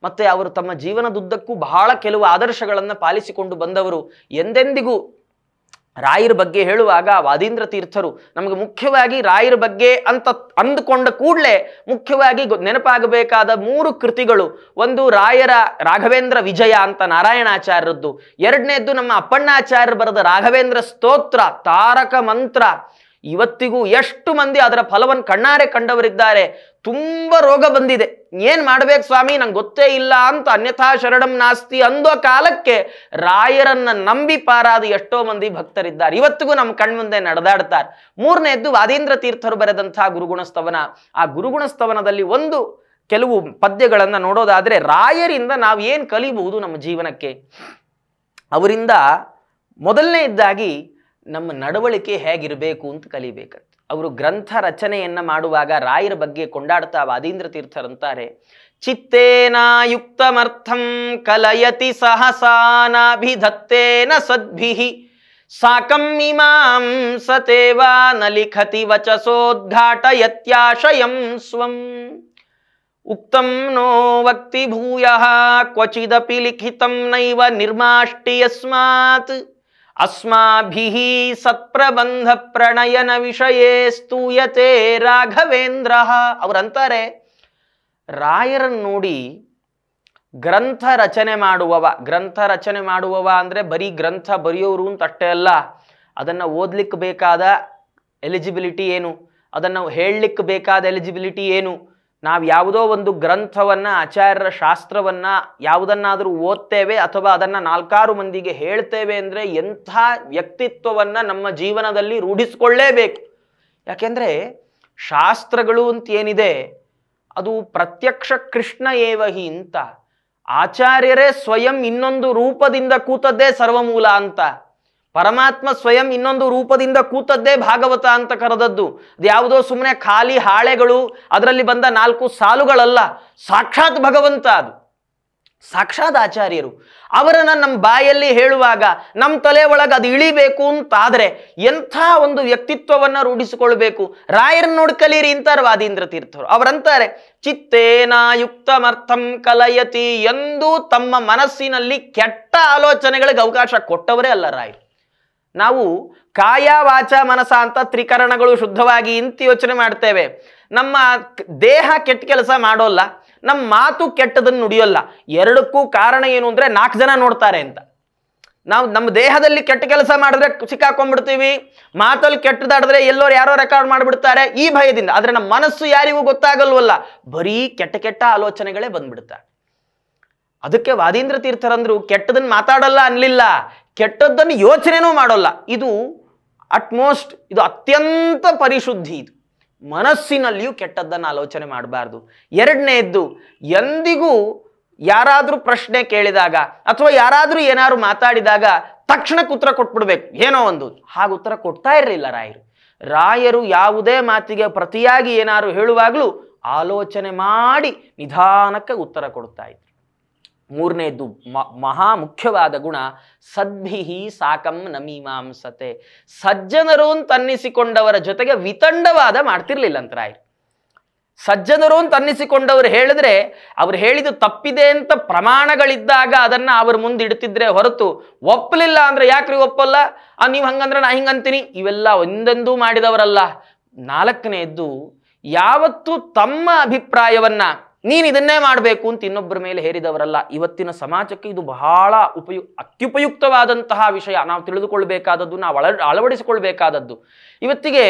ಮತ್ತು ಅವರು ತಮ್ಮ ಜೀವನದುದ್ದಕ್ಕೂ ಬಹಳ ಕೆಲವು ಆದರ್ಶಗಳನ್ನು ಪಾಲಿಸಿಕೊಂಡು ಬಂದವರು ಎಂದೆಂದಿಗೂ ರಾಯರ ಬಗ್ಗೆ ಹೇಳುವಾಗ ವಾದೀಂದ್ರ ತೀರ್ಥರು ನಮಗೆ ಮುಖ್ಯವಾಗಿ ರಾಯರ ಬಗ್ಗೆ ಅಂತ ಅಂದುಕೊಂಡ ಕೂಡಲೇ ಮುಖ್ಯವಾಗಿ ನೆನಪಾಗಬೇಕಾದ ಮೂರು ಕೃತಿಗಳು ಒಂದು ರಾಯರ ರಾಘವೇಂದ್ರ ವಿಜಯ ಅಂತ ನಾರಾಯಣಾಚಾರ್ಯರದ್ದು ಎರಡನೇದ್ದು ನಮ್ಮ ಅಪ್ಪಣ್ಣಾಚಾರ್ಯರು ಬರೆದ ರಾಘವೇಂದ್ರ ಸ್ತೋತ್ರ ತಾರಕ ಮಂತ್ರ ಇವತ್ತಿಗೂ ಎಷ್ಟು ಮಂದಿ ಅದರ ಫಲವನ್ನು ಕಣ್ಣಾರೆ ಕಂಡವರಿದ್ದಾರೆ ತುಂಬ ರೋಗ ಬಂದಿದೆ ಏನು ಮಾಡ್ಬೇಕು ಸ್ವಾಮಿ ನಂಗೆ ಗೊತ್ತೇ ಇಲ್ಲ ಅಂತ ಅನ್ಯಥಾ ಶರಣಂ ನಾಸ್ತಿ ಅಂದೋ ಕಾಲಕ್ಕೆ ರಾಯರನ್ನ ನಂಬಿ ಪಾರಾದ ಎಷ್ಟೋ ಮಂದಿ ಭಕ್ತರಿದ್ದಾರೆ ಇವತ್ತಿಗೂ ನಮ್ಮ ಕಣ್ಮುಂದೆ ನಡೆದಾಡ್ತಾರೆ ಮೂರನೇದ್ದು ವಾದೇಂದ್ರ ತೀರ್ಥರು ಬರೆದಂತಹ ಗುರುಗುಣಸ್ತವನ ಆ ಗುರುಗುಣಸ್ತವನದಲ್ಲಿ ಒಂದು ಕೆಲವು ಪದ್ಯಗಳನ್ನು ನೋಡೋದಾದರೆ ರಾಯರಿಂದ ನಾವು ಏನು ಕಲಿಬಹುದು ನಮ್ಮ ಜೀವನಕ್ಕೆ ಅವರಿಂದ ಮೊದಲನೇ ಇದ್ದಾಗಿ ನಮ್ಮ ನಡವಳಿಕೆ ಹೇಗಿರಬೇಕು ಅಂತ ಕಲಿಬೇಕು ಅವರು ಗ್ರಂಥ ರಚನೆಯನ್ನು ಮಾಡುವಾಗ ರಾಯರ ಬಗ್ಗೆ ಕೊಂಡಾಡ್ತಾ ವಾದೀಂದ್ರ ತೀರ್ಥರಂತಾರೆ ಚಿತ್ತೇನಾಯುಕ್ತಮರ್ಥಂ ಕಲಯತಿ ಸಹಸಾನಾಭಿಧತ್ತೇನ ಸದ್ಭಿಹಿ ಸಾಕಂ ಸತೇವಾ ನ ಲಿಖತಿ ವಚಸೋದ್ಘಾಟಯತ್ಯಾಶಯಂ ಸ್ವಂ ಉಕ್ತಂ ನೋ ವಕ್ತಿ ಭೂಯ ಕ್ವಚಿದಪಿ ಲಿಖಿತಂ ನೈವ ನಿರ್ಮಾಷ್ಟಿ ಅಸ್ಮಾಭಿಹಿ ಸತ್ಪ್ರಬಂಧ ಪ್ರಣಯನ ವಿಷಯ ಸ್ತೂಯತೆ ರಾಘವೇಂದ್ರ ಅವರಂತಾರೆ ರಾಯರನ್ನು ನೋಡಿ ಗ್ರಂಥ ರಚನೆ ಮಾಡುವವ ಗ್ರಂಥ ರಚನೆ ಮಾಡುವವ ಅಂದರೆ ಬರೀ ಗ್ರಂಥ ಬರೆಯೋರು ಅಂತ ಅಷ್ಟೇ ಅಲ್ಲ ಅದನ್ನು ಓದ್ಲಿಕ್ಕೆ ಬೇಕಾದ ಎಲಿಜಿಬಿಲಿಟಿ ಏನು ಅದನ್ನು ಹೇಳಲಿಕ್ಕೆ ಬೇಕಾದ ಎಲಿಜಿಬಿಲಿಟಿ ಏನು ನಾವು ಯಾವುದೋ ಒಂದು ಗ್ರಂಥವನ್ನು ಆಚಾರ್ಯರ ಶಾಸ್ತ್ರವನ್ನು ಯಾವುದನ್ನಾದರೂ ಓದ್ತೇವೆ ಅಥವಾ ಅದನ್ನು ನಾಲ್ಕಾರು ಮಂದಿಗೆ ಹೇಳ್ತೇವೆ ಅಂದರೆ ಎಂಥ ವ್ಯಕ್ತಿತ್ವವನ್ನು ನಮ್ಮ ಜೀವನದಲ್ಲಿ ರೂಢಿಸ್ಕೊಳ್ಳೇಬೇಕು ಯಾಕೆಂದರೆ ಶಾಸ್ತ್ರಗಳು ಅಂತ ಏನಿದೆ ಅದು ಪ್ರತ್ಯಕ್ಷ ಕೃಷ್ಣ ಏವಹಿ ಅಂತ ಆಚಾರ್ಯರೇ ಸ್ವಯಂ ಇನ್ನೊಂದು ರೂಪದಿಂದ ಕೂತದ್ದೇ ಸರ್ವಮೂಲ ಅಂತ ಪರಮಾತ್ಮ ಸ್ವಯಂ ಇನ್ನೊಂದು ರೂಪದಿಂದ ಕೂತದ್ದೇ ಭಾಗವತ ಅಂತ ಕರೆದದ್ದು ಯಾವುದೋ ಸುಮ್ಮನೆ ಖಾಲಿ ಹಾಳೆಗಳು ಅದರಲ್ಲಿ ಬಂದ ನಾಲ್ಕು ಸಾಲುಗಳಲ್ಲ ಸಾಕ್ಷಾತ್ ಭಗವಂತ ಅದು ಸಾಕ್ಷಾತ್ ಆಚಾರ್ಯರು ಅವರನ್ನು ನಮ್ಮ ಬಾಯಲ್ಲಿ ಹೇಳುವಾಗ ನಮ್ಮ ತಲೆ ಒಳಗೆ ಅದು ಇಳಿಬೇಕು ಅಂತಾದರೆ ಎಂಥ ಒಂದು ವ್ಯಕ್ತಿತ್ವವನ್ನು ರೂಢಿಸಿಕೊಳ್ಬೇಕು ರಾಯರ್ ನೋಡಿ ಕಲೀರಿ ಅಂತಾರೆ ವಾದೀಂದ್ರ ತೀರ್ಥರು ಅವರಂತಾರೆ ಚಿತ್ತೇನಾಯುಕ್ತಮರ್ಥಂ ಕಲಯತಿ ಎಂದು ತಮ್ಮ ಮನಸ್ಸಿನಲ್ಲಿ ಕೆಟ್ಟ ಆಲೋಚನೆಗಳಿಗೆ ಅವಕಾಶ ಕೊಟ್ಟವರೇ ಅಲ್ಲ ರಾಯರು ನಾವು ಕಾಯ ವಾಚ ಮನಸ ಅಂತ ತ್ರಿಕರಣಗಳು ಶುದ್ಧವಾಗಿ ಇಂತ ಯೋಚನೆ ಮಾಡ್ತೇವೆ ನಮ್ಮ ದೇಹ ಕೆಟ್ಟ ಕೆಲಸ ಮಾಡೋಲ್ಲ ನಮ್ಮ ಮಾತು ಕೆಟ್ಟದನ್ನು ನುಡಿಯೋಲ್ಲ ಎರಡಕ್ಕೂ ಕಾರಣ ಏನು ಅಂದರೆ ನಾಲ್ಕು ಜನ ನೋಡ್ತಾರೆ ಅಂತ ನಾವು ನಮ್ಮ ದೇಹದಲ್ಲಿ ಕೆಟ್ಟ ಕೆಲಸ ಮಾಡಿದ್ರೆ ಸಿಕ್ಕಾಕೊಂಡ್ಬಿಡ್ತೀವಿ ಮಾತಲ್ಲಿ ಕೆಟ್ಟದಾಡಿದ್ರೆ ಎಲ್ಲರು ಯಾರೋ ರೆಕಾರ್ಡ್ ಮಾಡಿಬಿಡ್ತಾರೆ ಈ ಭಯದಿಂದ ಆದರೆ ನಮ್ಮ ಮನಸ್ಸು ಯಾರಿಗೂ ಗೊತ್ತಾಗಲ್ವಲ್ಲ ಬರೀ ಕೆಟ್ಟ ಕೆಟ್ಟ ಆಲೋಚನೆಗಳೇ ಬಂದ್ಬಿಡ್ತಾರೆ ಅದಕ್ಕೆ ವಾದೀಂದ್ರ ತೀರ್ಥರಂದ್ರು ಕೆಟ್ಟದನ್ನು ಮಾತಾಡಲ್ಲ ಅನ್ಲಿಲ್ಲ ಕೆಟ್ಟದ್ದನ್ನು ಯೋಚನೆನೂ ಮಾಡೋಲ್ಲ ಇದು ಅಟ್ಮೋಸ್ಟ್ ಇದು ಅತ್ಯಂತ ಪರಿಶುದ್ಧಿ ಇದು ಮನಸ್ಸಿನಲ್ಲಿಯೂ ಕೆಟ್ಟದ್ದನ್ನು ಆಲೋಚನೆ ಮಾಡಬಾರ್ದು ಎರಡನೇದ್ದು ಎಂದಿಗೂ ಯಾರಾದರೂ ಪ್ರಶ್ನೆ ಕೇಳಿದಾಗ ಅಥವಾ ಯಾರಾದರೂ ಏನಾದ್ರು ಮಾತಾಡಿದಾಗ ತಕ್ಷಣಕ್ಕೆ ಉತ್ತರ ಕೊಟ್ಬಿಡ್ಬೇಕು ಏನೋ ಒಂದು ಹಾಗೆ ಉತ್ತರ ಕೊಡ್ತಾ ಇರಲಿಲ್ಲ ರಾಯರು ರಾಯರು ಯಾವುದೇ ಮಾತಿಗೆ ಪ್ರತಿಯಾಗಿ ಏನಾರು ಹೇಳುವಾಗಲೂ ಆಲೋಚನೆ ಮಾಡಿ ನಿಧಾನಕ್ಕೆ ಉತ್ತರ ಕೊಡ್ತಾ ಇತ್ತು ಮೂರನೇದು ಮಹಾ ಮುಖ್ಯವಾದ ಗುಣ ಸದ್ಭಿಹಿ ಸಾಕಂ ನಮೀಮಾಂಸತೆ ಸಜ್ಜನರು ತನ್ನಿಸಿಕೊಂಡವರ ಜೊತೆಗೆ ವಿತಂಡವಾದ ಮಾಡ್ತಿರ್ಲಿಲ್ಲ ಅಂತ ರಾಯರು ಸಜ್ಜನರು ತನ್ನಿಸಿಕೊಂಡವರು ಹೇಳಿದ್ರೆ ಅವ್ರು ಹೇಳಿದ್ದು ತಪ್ಪಿದೆ ಅಂತ ಪ್ರಮಾಣಗಳಿದ್ದಾಗ ಅದನ್ನು ಅವ್ರ ಮುಂದೆ ಇಡ್ತಿದ್ರೆ ಹೊರತು ಒಪ್ಪಲಿಲ್ಲ ಅಂದರೆ ಯಾಕ್ರಿ ಒಪ್ಪಲ್ಲ ಆ ನೀವು ಹಂಗಂದ್ರೆ ನಾ ಹಿಂಗಂತೀನಿ ಇವೆಲ್ಲ ಒಂದೆಂದೂ ಮಾಡಿದವರಲ್ಲ ನಾಲ್ಕನೆಯದ್ದು ಯಾವತ್ತೂ ತಮ್ಮ ಅಭಿಪ್ರಾಯವನ್ನು ನೀನು ಇದನ್ನೇ ಮಾಡಬೇಕು ಅಂತ ಇನ್ನೊಬ್ಬರ ಮೇಲೆ ಹೇರಿದವರಲ್ಲ ಇವತ್ತಿನ ಸಮಾಜಕ್ಕೆ ಇದು ಬಹಳ ಉಪಯು ಅತ್ಯುಪಯುಕ್ತವಾದಂತಹ ವಿಷಯ ನಾವು ತಿಳಿದುಕೊಳ್ಬೇಕಾದದ್ದು ನಾವು ಅಳ ಅಳವಡಿಸಿಕೊಳ್ಬೇಕಾದದ್ದು ಇವತ್ತಿಗೆ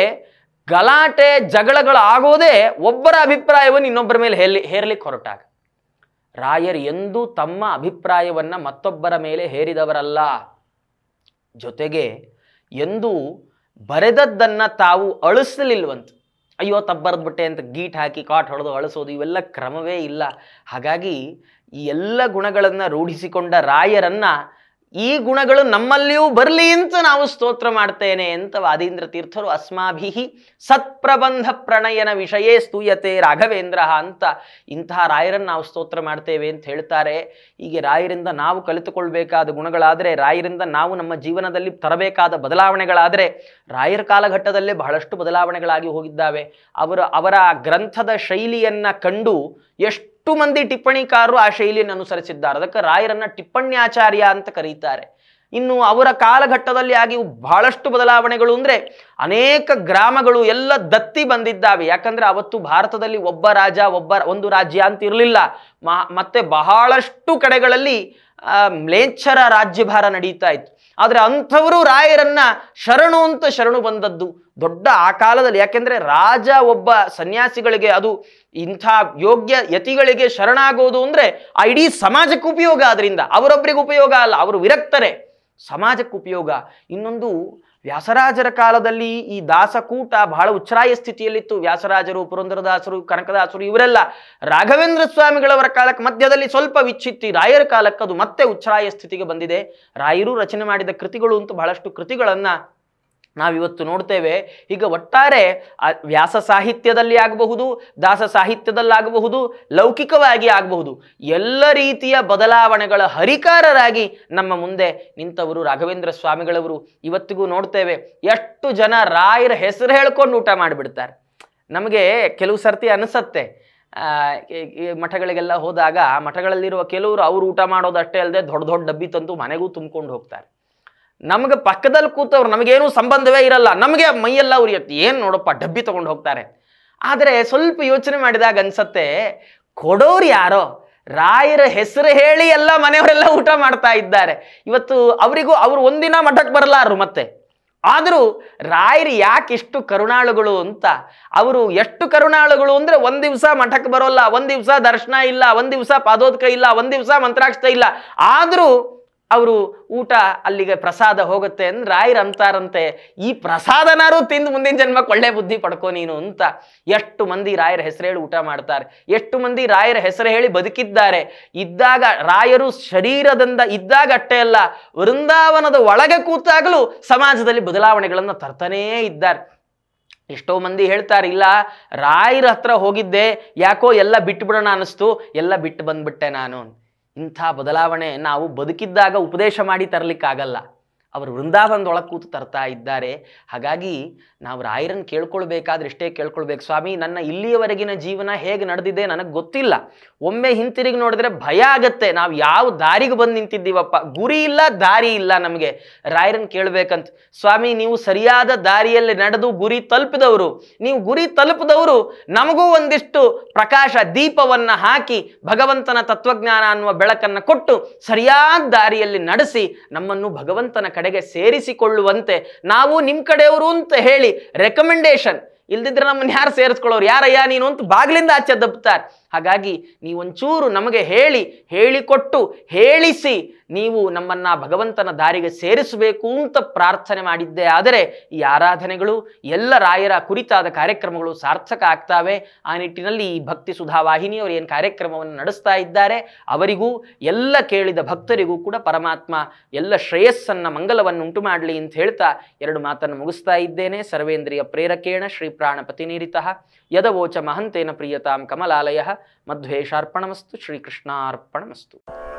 ಗಲಾಟೆ ಜಗಳಗಳಾಗೋದೇ ಒಬ್ಬರ ಅಭಿಪ್ರಾಯವನ್ನು ಇನ್ನೊಬ್ಬರ ಮೇಲೆ ಹೇರ್ಲಿ ಹೇರ್ಲಿಕ್ಕೆ ಹೊರಟಾಗ ರಾಯರ್ ಎಂದೂ ತಮ್ಮ ಅಭಿಪ್ರಾಯವನ್ನು ಮತ್ತೊಬ್ಬರ ಮೇಲೆ ಹೇರಿದವರಲ್ಲ ಜೊತೆಗೆ ಎಂದೂ ಬರೆದದ್ದನ್ನು ತಾವು ಅಳಿಸಲಿಲ್ವಂತ ಅಯ್ಯೋ ಬಿಟ್ಟೆ ಅಂತ ಗೀಟ್ ಹಾಕಿ ಕಾಟ್ ಹೊಡೆದು ಅಳಿಸೋದು ಇವೆಲ್ಲ ಕ್ರಮವೇ ಇಲ್ಲ ಹಾಗಾಗಿ ಈ ಎಲ್ಲ ಗುಣಗಳನ್ನು ರೂಢಿಸಿಕೊಂಡ ರಾಯರನ್ನು ಈ ಗುಣಗಳು ನಮ್ಮಲ್ಲಿಯೂ ಬರಲಿ ಅಂತ ನಾವು ಸ್ತೋತ್ರ ಮಾಡ್ತೇನೆ ಅಂತ ವಾದೀಂದ್ರ ತೀರ್ಥರು ಅಸ್ಮಾಭಿಹಿ ಸತ್ಪ್ರಬಂಧ ಪ್ರಣಯನ ವಿಷಯೇ ಸ್ತೂಯತೆ ರಾಘವೇಂದ್ರ ಅಂತ ಇಂತಹ ರಾಯರನ್ನು ನಾವು ಸ್ತೋತ್ರ ಮಾಡ್ತೇವೆ ಅಂತ ಹೇಳ್ತಾರೆ ಹೀಗೆ ರಾಯರಿಂದ ನಾವು ಕಲಿತುಕೊಳ್ಬೇಕಾದ ಗುಣಗಳಾದರೆ ರಾಯರಿಂದ ನಾವು ನಮ್ಮ ಜೀವನದಲ್ಲಿ ತರಬೇಕಾದ ಬದಲಾವಣೆಗಳಾದರೆ ರಾಯರ ಕಾಲಘಟ್ಟದಲ್ಲೇ ಬಹಳಷ್ಟು ಬದಲಾವಣೆಗಳಾಗಿ ಹೋಗಿದ್ದಾವೆ ಅವರ ಅವರ ಗ್ರಂಥದ ಶೈಲಿಯನ್ನು ಕಂಡು ಎಷ್ಟು ಎಷ್ಟು ಮಂದಿ ಟಿಪ್ಪಣಿಕಾರರು ಆ ಶೈಲಿಯನ್ನು ಅನುಸರಿಸಿದ್ದಾರೆ ಅದಕ್ಕೆ ರಾಯರನ್ನ ಟಿಪ್ಪಣ್ಯಾಚಾರ್ಯ ಅಂತ ಕರೀತಾರೆ ಇನ್ನು ಅವರ ಕಾಲಘಟ್ಟದಲ್ಲಿ ಆಗಿ ಬಹಳಷ್ಟು ಬದಲಾವಣೆಗಳು ಅಂದರೆ ಅನೇಕ ಗ್ರಾಮಗಳು ಎಲ್ಲ ದತ್ತಿ ಬಂದಿದ್ದಾವೆ ಯಾಕಂದರೆ ಅವತ್ತು ಭಾರತದಲ್ಲಿ ಒಬ್ಬ ರಾಜ ಒಬ್ಬ ಒಂದು ರಾಜ್ಯ ಅಂತ ಇರಲಿಲ್ಲ ಮತ್ತೆ ಬಹಳಷ್ಟು ಕಡೆಗಳಲ್ಲಿ ಮ್ಲೇಚ್ಛರ ರಾಜ್ಯಭಾರ ನಡೀತಾ ಇತ್ತು ಆದರೆ ಅಂಥವರು ರಾಯರನ್ನ ಶರಣು ಅಂತ ಶರಣು ಬಂದದ್ದು ದೊಡ್ಡ ಆ ಕಾಲದಲ್ಲಿ ಯಾಕೆಂದರೆ ರಾಜ ಒಬ್ಬ ಸನ್ಯಾಸಿಗಳಿಗೆ ಅದು ಇಂಥ ಯೋಗ್ಯ ಯತಿಗಳಿಗೆ ಶರಣಾಗೋದು ಅಂದರೆ ಆ ಇಡೀ ಸಮಾಜಕ್ಕೆ ಉಪಯೋಗ ಅದರಿಂದ ಅವರೊಬ್ಬರಿಗೆ ಉಪಯೋಗ ಅಲ್ಲ ಅವರು ವಿರಕ್ತರೆ ಸಮಾಜಕ್ಕೆ ಉಪಯೋಗ ಇನ್ನೊಂದು ವ್ಯಾಸರಾಜರ ಕಾಲದಲ್ಲಿ ಈ ದಾಸಕೂಟ ಬಹಳ ಉಚ್ಚರಾಯ ಸ್ಥಿತಿಯಲ್ಲಿತ್ತು ವ್ಯಾಸರಾಜರು ಪುರಂದರದಾಸರು ಕನಕದಾಸರು ಇವರೆಲ್ಲ ರಾಘವೇಂದ್ರ ಸ್ವಾಮಿಗಳವರ ಕಾಲಕ್ಕೆ ಮಧ್ಯದಲ್ಲಿ ಸ್ವಲ್ಪ ವಿಚ್ಛಿತ್ತಿ ರಾಯರ ಕಾಲಕ್ಕೆ ಅದು ಮತ್ತೆ ಉಚ್ಚರಾಯ ಸ್ಥಿತಿಗೆ ಬಂದಿದೆ ರಾಯರು ರಚನೆ ಮಾಡಿದ ಕೃತಿಗಳು ಅಂತೂ ಬಹಳಷ್ಟು ಕೃತಿಗಳನ್ನು ನಾವಿವತ್ತು ನೋಡ್ತೇವೆ ಈಗ ಒಟ್ಟಾರೆ ವ್ಯಾಸ ಸಾಹಿತ್ಯದಲ್ಲಿ ಆಗಬಹುದು ದಾಸ ಸಾಹಿತ್ಯದಲ್ಲಾಗಬಹುದು ಲೌಕಿಕವಾಗಿ ಆಗಬಹುದು ಎಲ್ಲ ರೀತಿಯ ಬದಲಾವಣೆಗಳ ಹರಿಕಾರರಾಗಿ ನಮ್ಮ ಮುಂದೆ ನಿಂತವರು ರಾಘವೇಂದ್ರ ಸ್ವಾಮಿಗಳವರು ಇವತ್ತಿಗೂ ನೋಡ್ತೇವೆ ಎಷ್ಟು ಜನ ರಾಯರ ಹೆಸರು ಹೇಳ್ಕೊಂಡು ಊಟ ಮಾಡಿಬಿಡ್ತಾರೆ ನಮಗೆ ಕೆಲವು ಸರ್ತಿ ಅನಿಸತ್ತೆ ಮಠಗಳಿಗೆಲ್ಲ ಹೋದಾಗ ಮಠಗಳಲ್ಲಿರುವ ಕೆಲವರು ಅವರು ಊಟ ಮಾಡೋದಷ್ಟೇ ಅಲ್ಲದೆ ದೊಡ್ಡ ದೊಡ್ಡ ಡಬ್ಬಿ ತಂದು ಮನೆಗೂ ತುಂಬಿಕೊಂಡು ಹೋಗ್ತಾರೆ ನಮ್ಗೆ ಪಕ್ಕದಲ್ಲಿ ಕೂತವ್ರು ನಮಗೇನೂ ಸಂಬಂಧವೇ ಇರಲ್ಲ ನಮಗೆ ಮೈಯೆಲ್ಲ ಇವತ್ತು ಏನು ನೋಡಪ್ಪ ಡಬ್ಬಿ ತೊಗೊಂಡು ಹೋಗ್ತಾರೆ ಆದರೆ ಸ್ವಲ್ಪ ಯೋಚನೆ ಮಾಡಿದಾಗ ಅನ್ಸತ್ತೆ ಕೊಡೋರು ಯಾರೋ ರಾಯರ ಹೆಸರು ಹೇಳಿ ಎಲ್ಲ ಮನೆಯವರೆಲ್ಲ ಊಟ ಮಾಡ್ತಾ ಇದ್ದಾರೆ ಇವತ್ತು ಅವರಿಗೂ ಅವರು ಒಂದಿನ ಮಠಕ್ಕೆ ಬರಲಾರರು ಮತ್ತೆ ಆದರೂ ರಾಯರು ಯಾಕೆ ಇಷ್ಟು ಕರುಣಾಳುಗಳು ಅಂತ ಅವರು ಎಷ್ಟು ಕರುಣಾಳುಗಳು ಅಂದರೆ ಒಂದು ದಿವಸ ಮಠಕ್ಕೆ ಬರೋಲ್ಲ ಒಂದು ದಿವಸ ದರ್ಶನ ಇಲ್ಲ ಒಂದು ದಿವಸ ಪಾದೋದಕ ಇಲ್ಲ ಒಂದು ದಿವಸ ಮಂತ್ರಾಕ್ಷತೆ ಇಲ್ಲ ಆದರೂ ಅವರು ಊಟ ಅಲ್ಲಿಗೆ ಪ್ರಸಾದ ಹೋಗುತ್ತೆ ಅಂದ್ರೆ ರಾಯರ್ ಅಂತಾರಂತೆ ಈ ಪ್ರಸಾದನಾರು ತಿಂದು ಮುಂದಿನ ಜನ್ಮಕ್ಕೆ ಒಳ್ಳೆ ಬುದ್ಧಿ ಪಡ್ಕೋ ನೀನು ಅಂತ ಎಷ್ಟು ಮಂದಿ ರಾಯರ ಹೆಸರು ಹೇಳಿ ಊಟ ಮಾಡ್ತಾರೆ ಎಷ್ಟು ಮಂದಿ ರಾಯರ ಹೆಸರು ಹೇಳಿ ಬದುಕಿದ್ದಾರೆ ಇದ್ದಾಗ ರಾಯರು ಶರೀರದಿಂದ ಇದ್ದಾಗ ಅಟ್ಟೆ ಅಲ್ಲ ವೃಂದಾವನದ ಒಳಗೆ ಕೂತಾಗಲೂ ಸಮಾಜದಲ್ಲಿ ಬದಲಾವಣೆಗಳನ್ನು ತರ್ತಾನೇ ಇದ್ದಾರೆ ಎಷ್ಟೋ ಮಂದಿ ಹೇಳ್ತಾರೆ ಇಲ್ಲ ರಾಯರ ಹತ್ರ ಹೋಗಿದ್ದೆ ಯಾಕೋ ಎಲ್ಲ ಬಿಟ್ಟು ಬಿಡೋಣ ಅನ್ನಿಸ್ತು ಎಲ್ಲ ಬಿಟ್ಟು ಬಂದ್ಬಿಟ್ಟೆ ನಾನು ಇಂಥ ಬದಲಾವಣೆ ನಾವು ಬದುಕಿದ್ದಾಗ ಉಪದೇಶ ಮಾಡಿ ತರಲಿಕ್ಕಾಗಲ್ಲ ಅವರು ವೃಂದಾವನದೊಳಗೆ ಕೂತು ತರ್ತಾ ಇದ್ದಾರೆ ಹಾಗಾಗಿ ನಾವು ರಾಯರನ್ನ ಕೇಳ್ಕೊಳ್ಬೇಕಾದ್ರೆ ಇಷ್ಟೇ ಕೇಳ್ಕೊಳ್ಬೇಕು ಸ್ವಾಮಿ ನನ್ನ ಇಲ್ಲಿಯವರೆಗಿನ ಜೀವನ ಹೇಗೆ ನಡೆದಿದೆ ನನಗೆ ಗೊತ್ತಿಲ್ಲ ಒಮ್ಮೆ ಹಿಂತಿರುಗಿ ನೋಡಿದ್ರೆ ಭಯ ಆಗತ್ತೆ ನಾವು ಯಾವ ದಾರಿಗೆ ಬಂದು ನಿಂತಿದ್ದೀವಪ್ಪ ಗುರಿ ಇಲ್ಲ ದಾರಿ ಇಲ್ಲ ನಮಗೆ ರಾಯರನ್ನ ಕೇಳಬೇಕಂತ ಸ್ವಾಮಿ ನೀವು ಸರಿಯಾದ ದಾರಿಯಲ್ಲಿ ನಡೆದು ಗುರಿ ತಲುಪಿದವರು ನೀವು ಗುರಿ ತಲುಪಿದವರು ನಮಗೂ ಒಂದಿಷ್ಟು ಪ್ರಕಾಶ ದೀಪವನ್ನು ಹಾಕಿ ಭಗವಂತನ ತತ್ವಜ್ಞಾನ ಅನ್ನುವ ಬೆಳಕನ್ನು ಕೊಟ್ಟು ಸರಿಯಾದ ದಾರಿಯಲ್ಲಿ ನಡೆಸಿ ನಮ್ಮನ್ನು ಭಗವಂತನ ಕಡೆ ಕಡೆಗೆ ಸೇರಿಸಿಕೊಳ್ಳುವಂತೆ ನಾವು ನಿಮ್ಮ ಕಡೆಯವರು ಅಂತ ಹೇಳಿ ರೆಕಮೆಂಡೇಶನ್ ಇಲ್ದಿದ್ರೆ ನಮ್ಮನ್ನ ಯಾರು ಸೇರಿಸ್ಕೊಳ್ಳೋರು ಯಾರಯ್ಯ ನೀನು ಅಂತ ಬಾಗಿಲಿಂದ ಆಚೆ ದಬ್ತಾರೆ ಹಾಗಾಗಿ ನೀವೊಂಚೂರು ನಮಗೆ ಹೇಳಿ ಹೇಳಿಕೊಟ್ಟು ಹೇಳಿಸಿ ನೀವು ನಮ್ಮನ್ನು ಭಗವಂತನ ದಾರಿಗೆ ಸೇರಿಸಬೇಕು ಅಂತ ಪ್ರಾರ್ಥನೆ ಮಾಡಿದ್ದೆ ಆದರೆ ಈ ಆರಾಧನೆಗಳು ಎಲ್ಲ ರಾಯರ ಕುರಿತಾದ ಕಾರ್ಯಕ್ರಮಗಳು ಸಾರ್ಥಕ ಆಗ್ತಾವೆ ಆ ನಿಟ್ಟಿನಲ್ಲಿ ಈ ಭಕ್ತಿ ಸುಧಾ ವಾಹಿನಿಯವರು ಏನು ಕಾರ್ಯಕ್ರಮವನ್ನು ನಡೆಸ್ತಾ ಇದ್ದಾರೆ ಅವರಿಗೂ ಎಲ್ಲ ಕೇಳಿದ ಭಕ್ತರಿಗೂ ಕೂಡ ಪರಮಾತ್ಮ ಎಲ್ಲ ಶ್ರೇಯಸ್ಸನ್ನು ಮಂಗಲವನ್ನು ಉಂಟು ಮಾಡಲಿ ಅಂತ ಹೇಳ್ತಾ ಎರಡು ಮಾತನ್ನು ಮುಗಿಸ್ತಾ ಇದ್ದೇನೆ ಸರ್ವೇಂದ್ರಿಯ ಪ್ರೇರಕೇಣ ಶ್ರೀ ಪ್ರಾಣಪತಿ ನೀರಿತಃ यदवोच महंतेन प्रियतां कमलालयः मध्वेशार्पणमस्तु श्रीकृष्णार्पणमस्तु